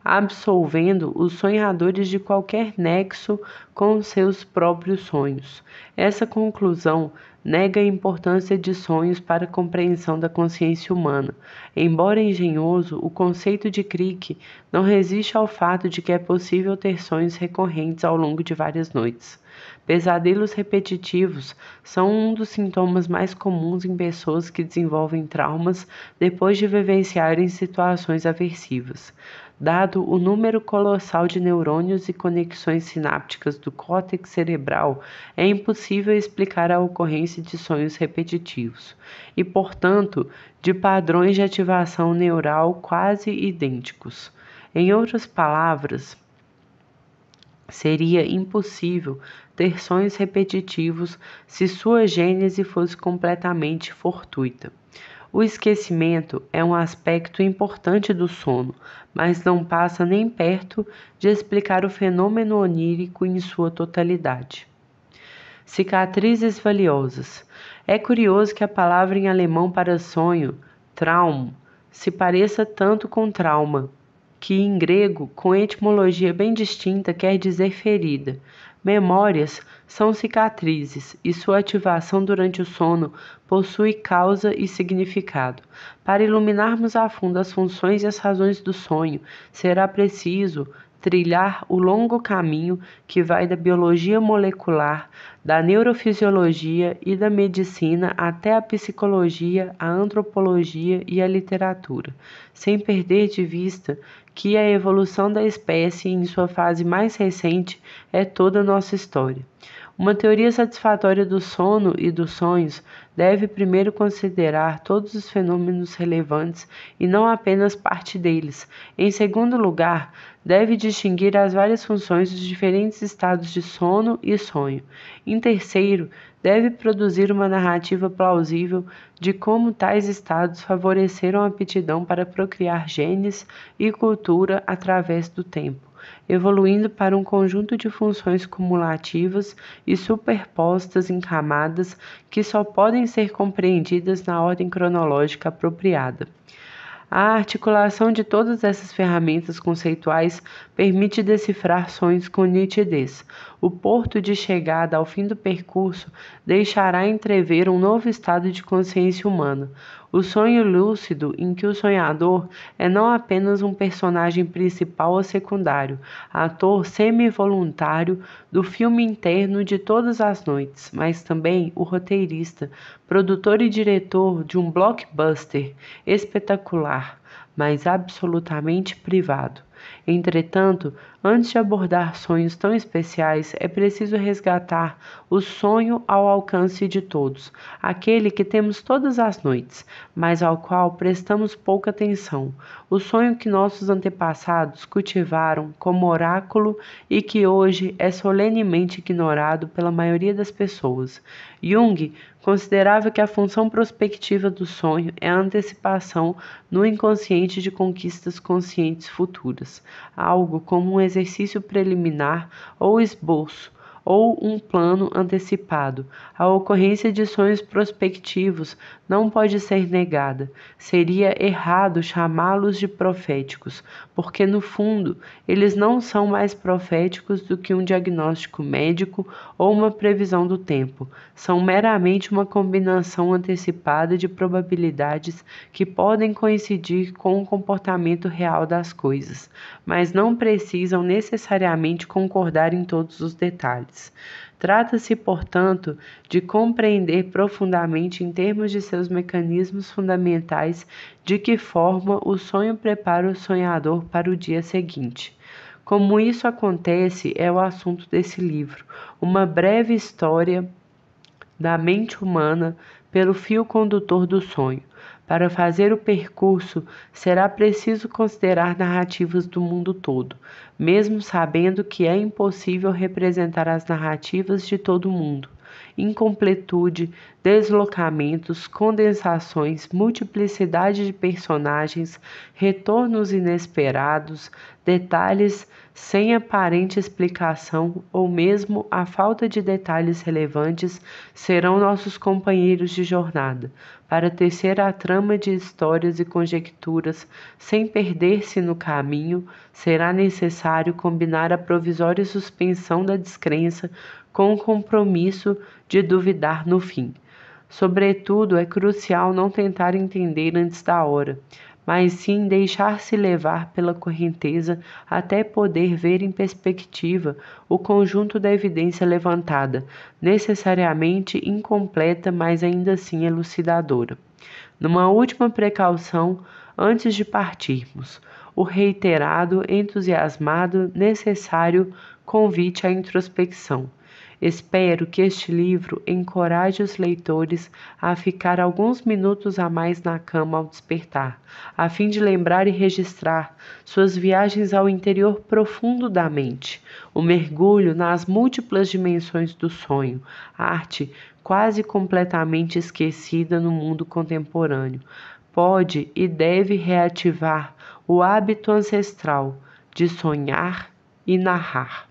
Speaker 1: absolvendo os sonhadores de qualquer nexo com seus próprios sonhos. Essa conclusão nega a importância de sonhos para a compreensão da consciência humana. Embora engenhoso, o conceito de Crick não resiste ao fato de que é possível ter sonhos recorrentes ao longo de várias noites. Pesadelos repetitivos são um dos sintomas mais comuns em pessoas que desenvolvem traumas depois de vivenciarem situações aversivas. Dado o número colossal de neurônios e conexões sinápticas do córtex cerebral, é impossível explicar a ocorrência de sonhos repetitivos e, portanto, de padrões de ativação neural quase idênticos. Em outras palavras, Seria impossível ter sonhos repetitivos se sua gênese fosse completamente fortuita. O esquecimento é um aspecto importante do sono, mas não passa nem perto de explicar o fenômeno onírico em sua totalidade. Cicatrizes valiosas. É curioso que a palavra em alemão para sonho, traum, se pareça tanto com trauma, que em grego, com etimologia bem distinta, quer dizer ferida, Memórias são cicatrizes e sua ativação durante o sono possui causa e significado. Para iluminarmos a fundo as funções e as razões do sonho, será preciso trilhar o longo caminho que vai da biologia molecular, da neurofisiologia e da medicina até a psicologia, a antropologia e a literatura, sem perder de vista que a evolução da espécie em sua fase mais recente é toda a nossa história. Uma teoria satisfatória do sono e dos sonhos deve primeiro considerar todos os fenômenos relevantes e não apenas parte deles. Em segundo lugar, deve distinguir as várias funções dos diferentes estados de sono e sonho. Em terceiro, deve produzir uma narrativa plausível de como tais estados favoreceram a aptidão para procriar genes e cultura através do tempo evoluindo para um conjunto de funções cumulativas e superpostas em camadas que só podem ser compreendidas na ordem cronológica apropriada. A articulação de todas essas ferramentas conceituais permite decifrar sonhos com nitidez. O porto de chegada ao fim do percurso deixará entrever um novo estado de consciência humana, o sonho lúcido, em que o sonhador é não apenas um personagem principal ou secundário, ator semi-voluntário do filme interno de todas as noites, mas também o roteirista, produtor e diretor de um blockbuster espetacular, mas absolutamente privado. Entretanto, Antes de abordar sonhos tão especiais, é preciso resgatar o sonho ao alcance de todos, aquele que temos todas as noites, mas ao qual prestamos pouca atenção, o sonho que nossos antepassados cultivaram como oráculo e que hoje é solenemente ignorado pela maioria das pessoas. Jung Considerava que a função prospectiva do sonho é a antecipação no inconsciente de conquistas conscientes futuras, algo como um exercício preliminar ou esboço ou um plano antecipado. A ocorrência de sonhos prospectivos não pode ser negada. Seria errado chamá-los de proféticos, porque no fundo eles não são mais proféticos do que um diagnóstico médico ou uma previsão do tempo. São meramente uma combinação antecipada de probabilidades que podem coincidir com o comportamento real das coisas, mas não precisam necessariamente concordar em todos os detalhes partes. Trata-se, portanto, de compreender profundamente, em termos de seus mecanismos fundamentais, de que forma o sonho prepara o sonhador para o dia seguinte. Como isso acontece é o assunto desse livro, uma breve história da mente humana pelo fio condutor do sonho. Para fazer o percurso, será preciso considerar narrativas do mundo todo, mesmo sabendo que é impossível representar as narrativas de todo o mundo. Incompletude, deslocamentos, condensações, multiplicidade de personagens, retornos inesperados, detalhes sem aparente explicação ou mesmo a falta de detalhes relevantes serão nossos companheiros de jornada, para tecer a trama de histórias e conjecturas sem perder-se no caminho, será necessário combinar a provisória suspensão da descrença com o compromisso de duvidar no fim. Sobretudo, é crucial não tentar entender antes da hora mas sim deixar-se levar pela correnteza até poder ver em perspectiva o conjunto da evidência levantada, necessariamente incompleta, mas ainda assim elucidadora. Numa última precaução, antes de partirmos, o reiterado, entusiasmado, necessário convite à introspecção. Espero que este livro encoraje os leitores a ficar alguns minutos a mais na cama ao despertar, a fim de lembrar e registrar suas viagens ao interior profundo da mente, o mergulho nas múltiplas dimensões do sonho, arte quase completamente esquecida no mundo contemporâneo. Pode e deve reativar o hábito ancestral de sonhar e narrar.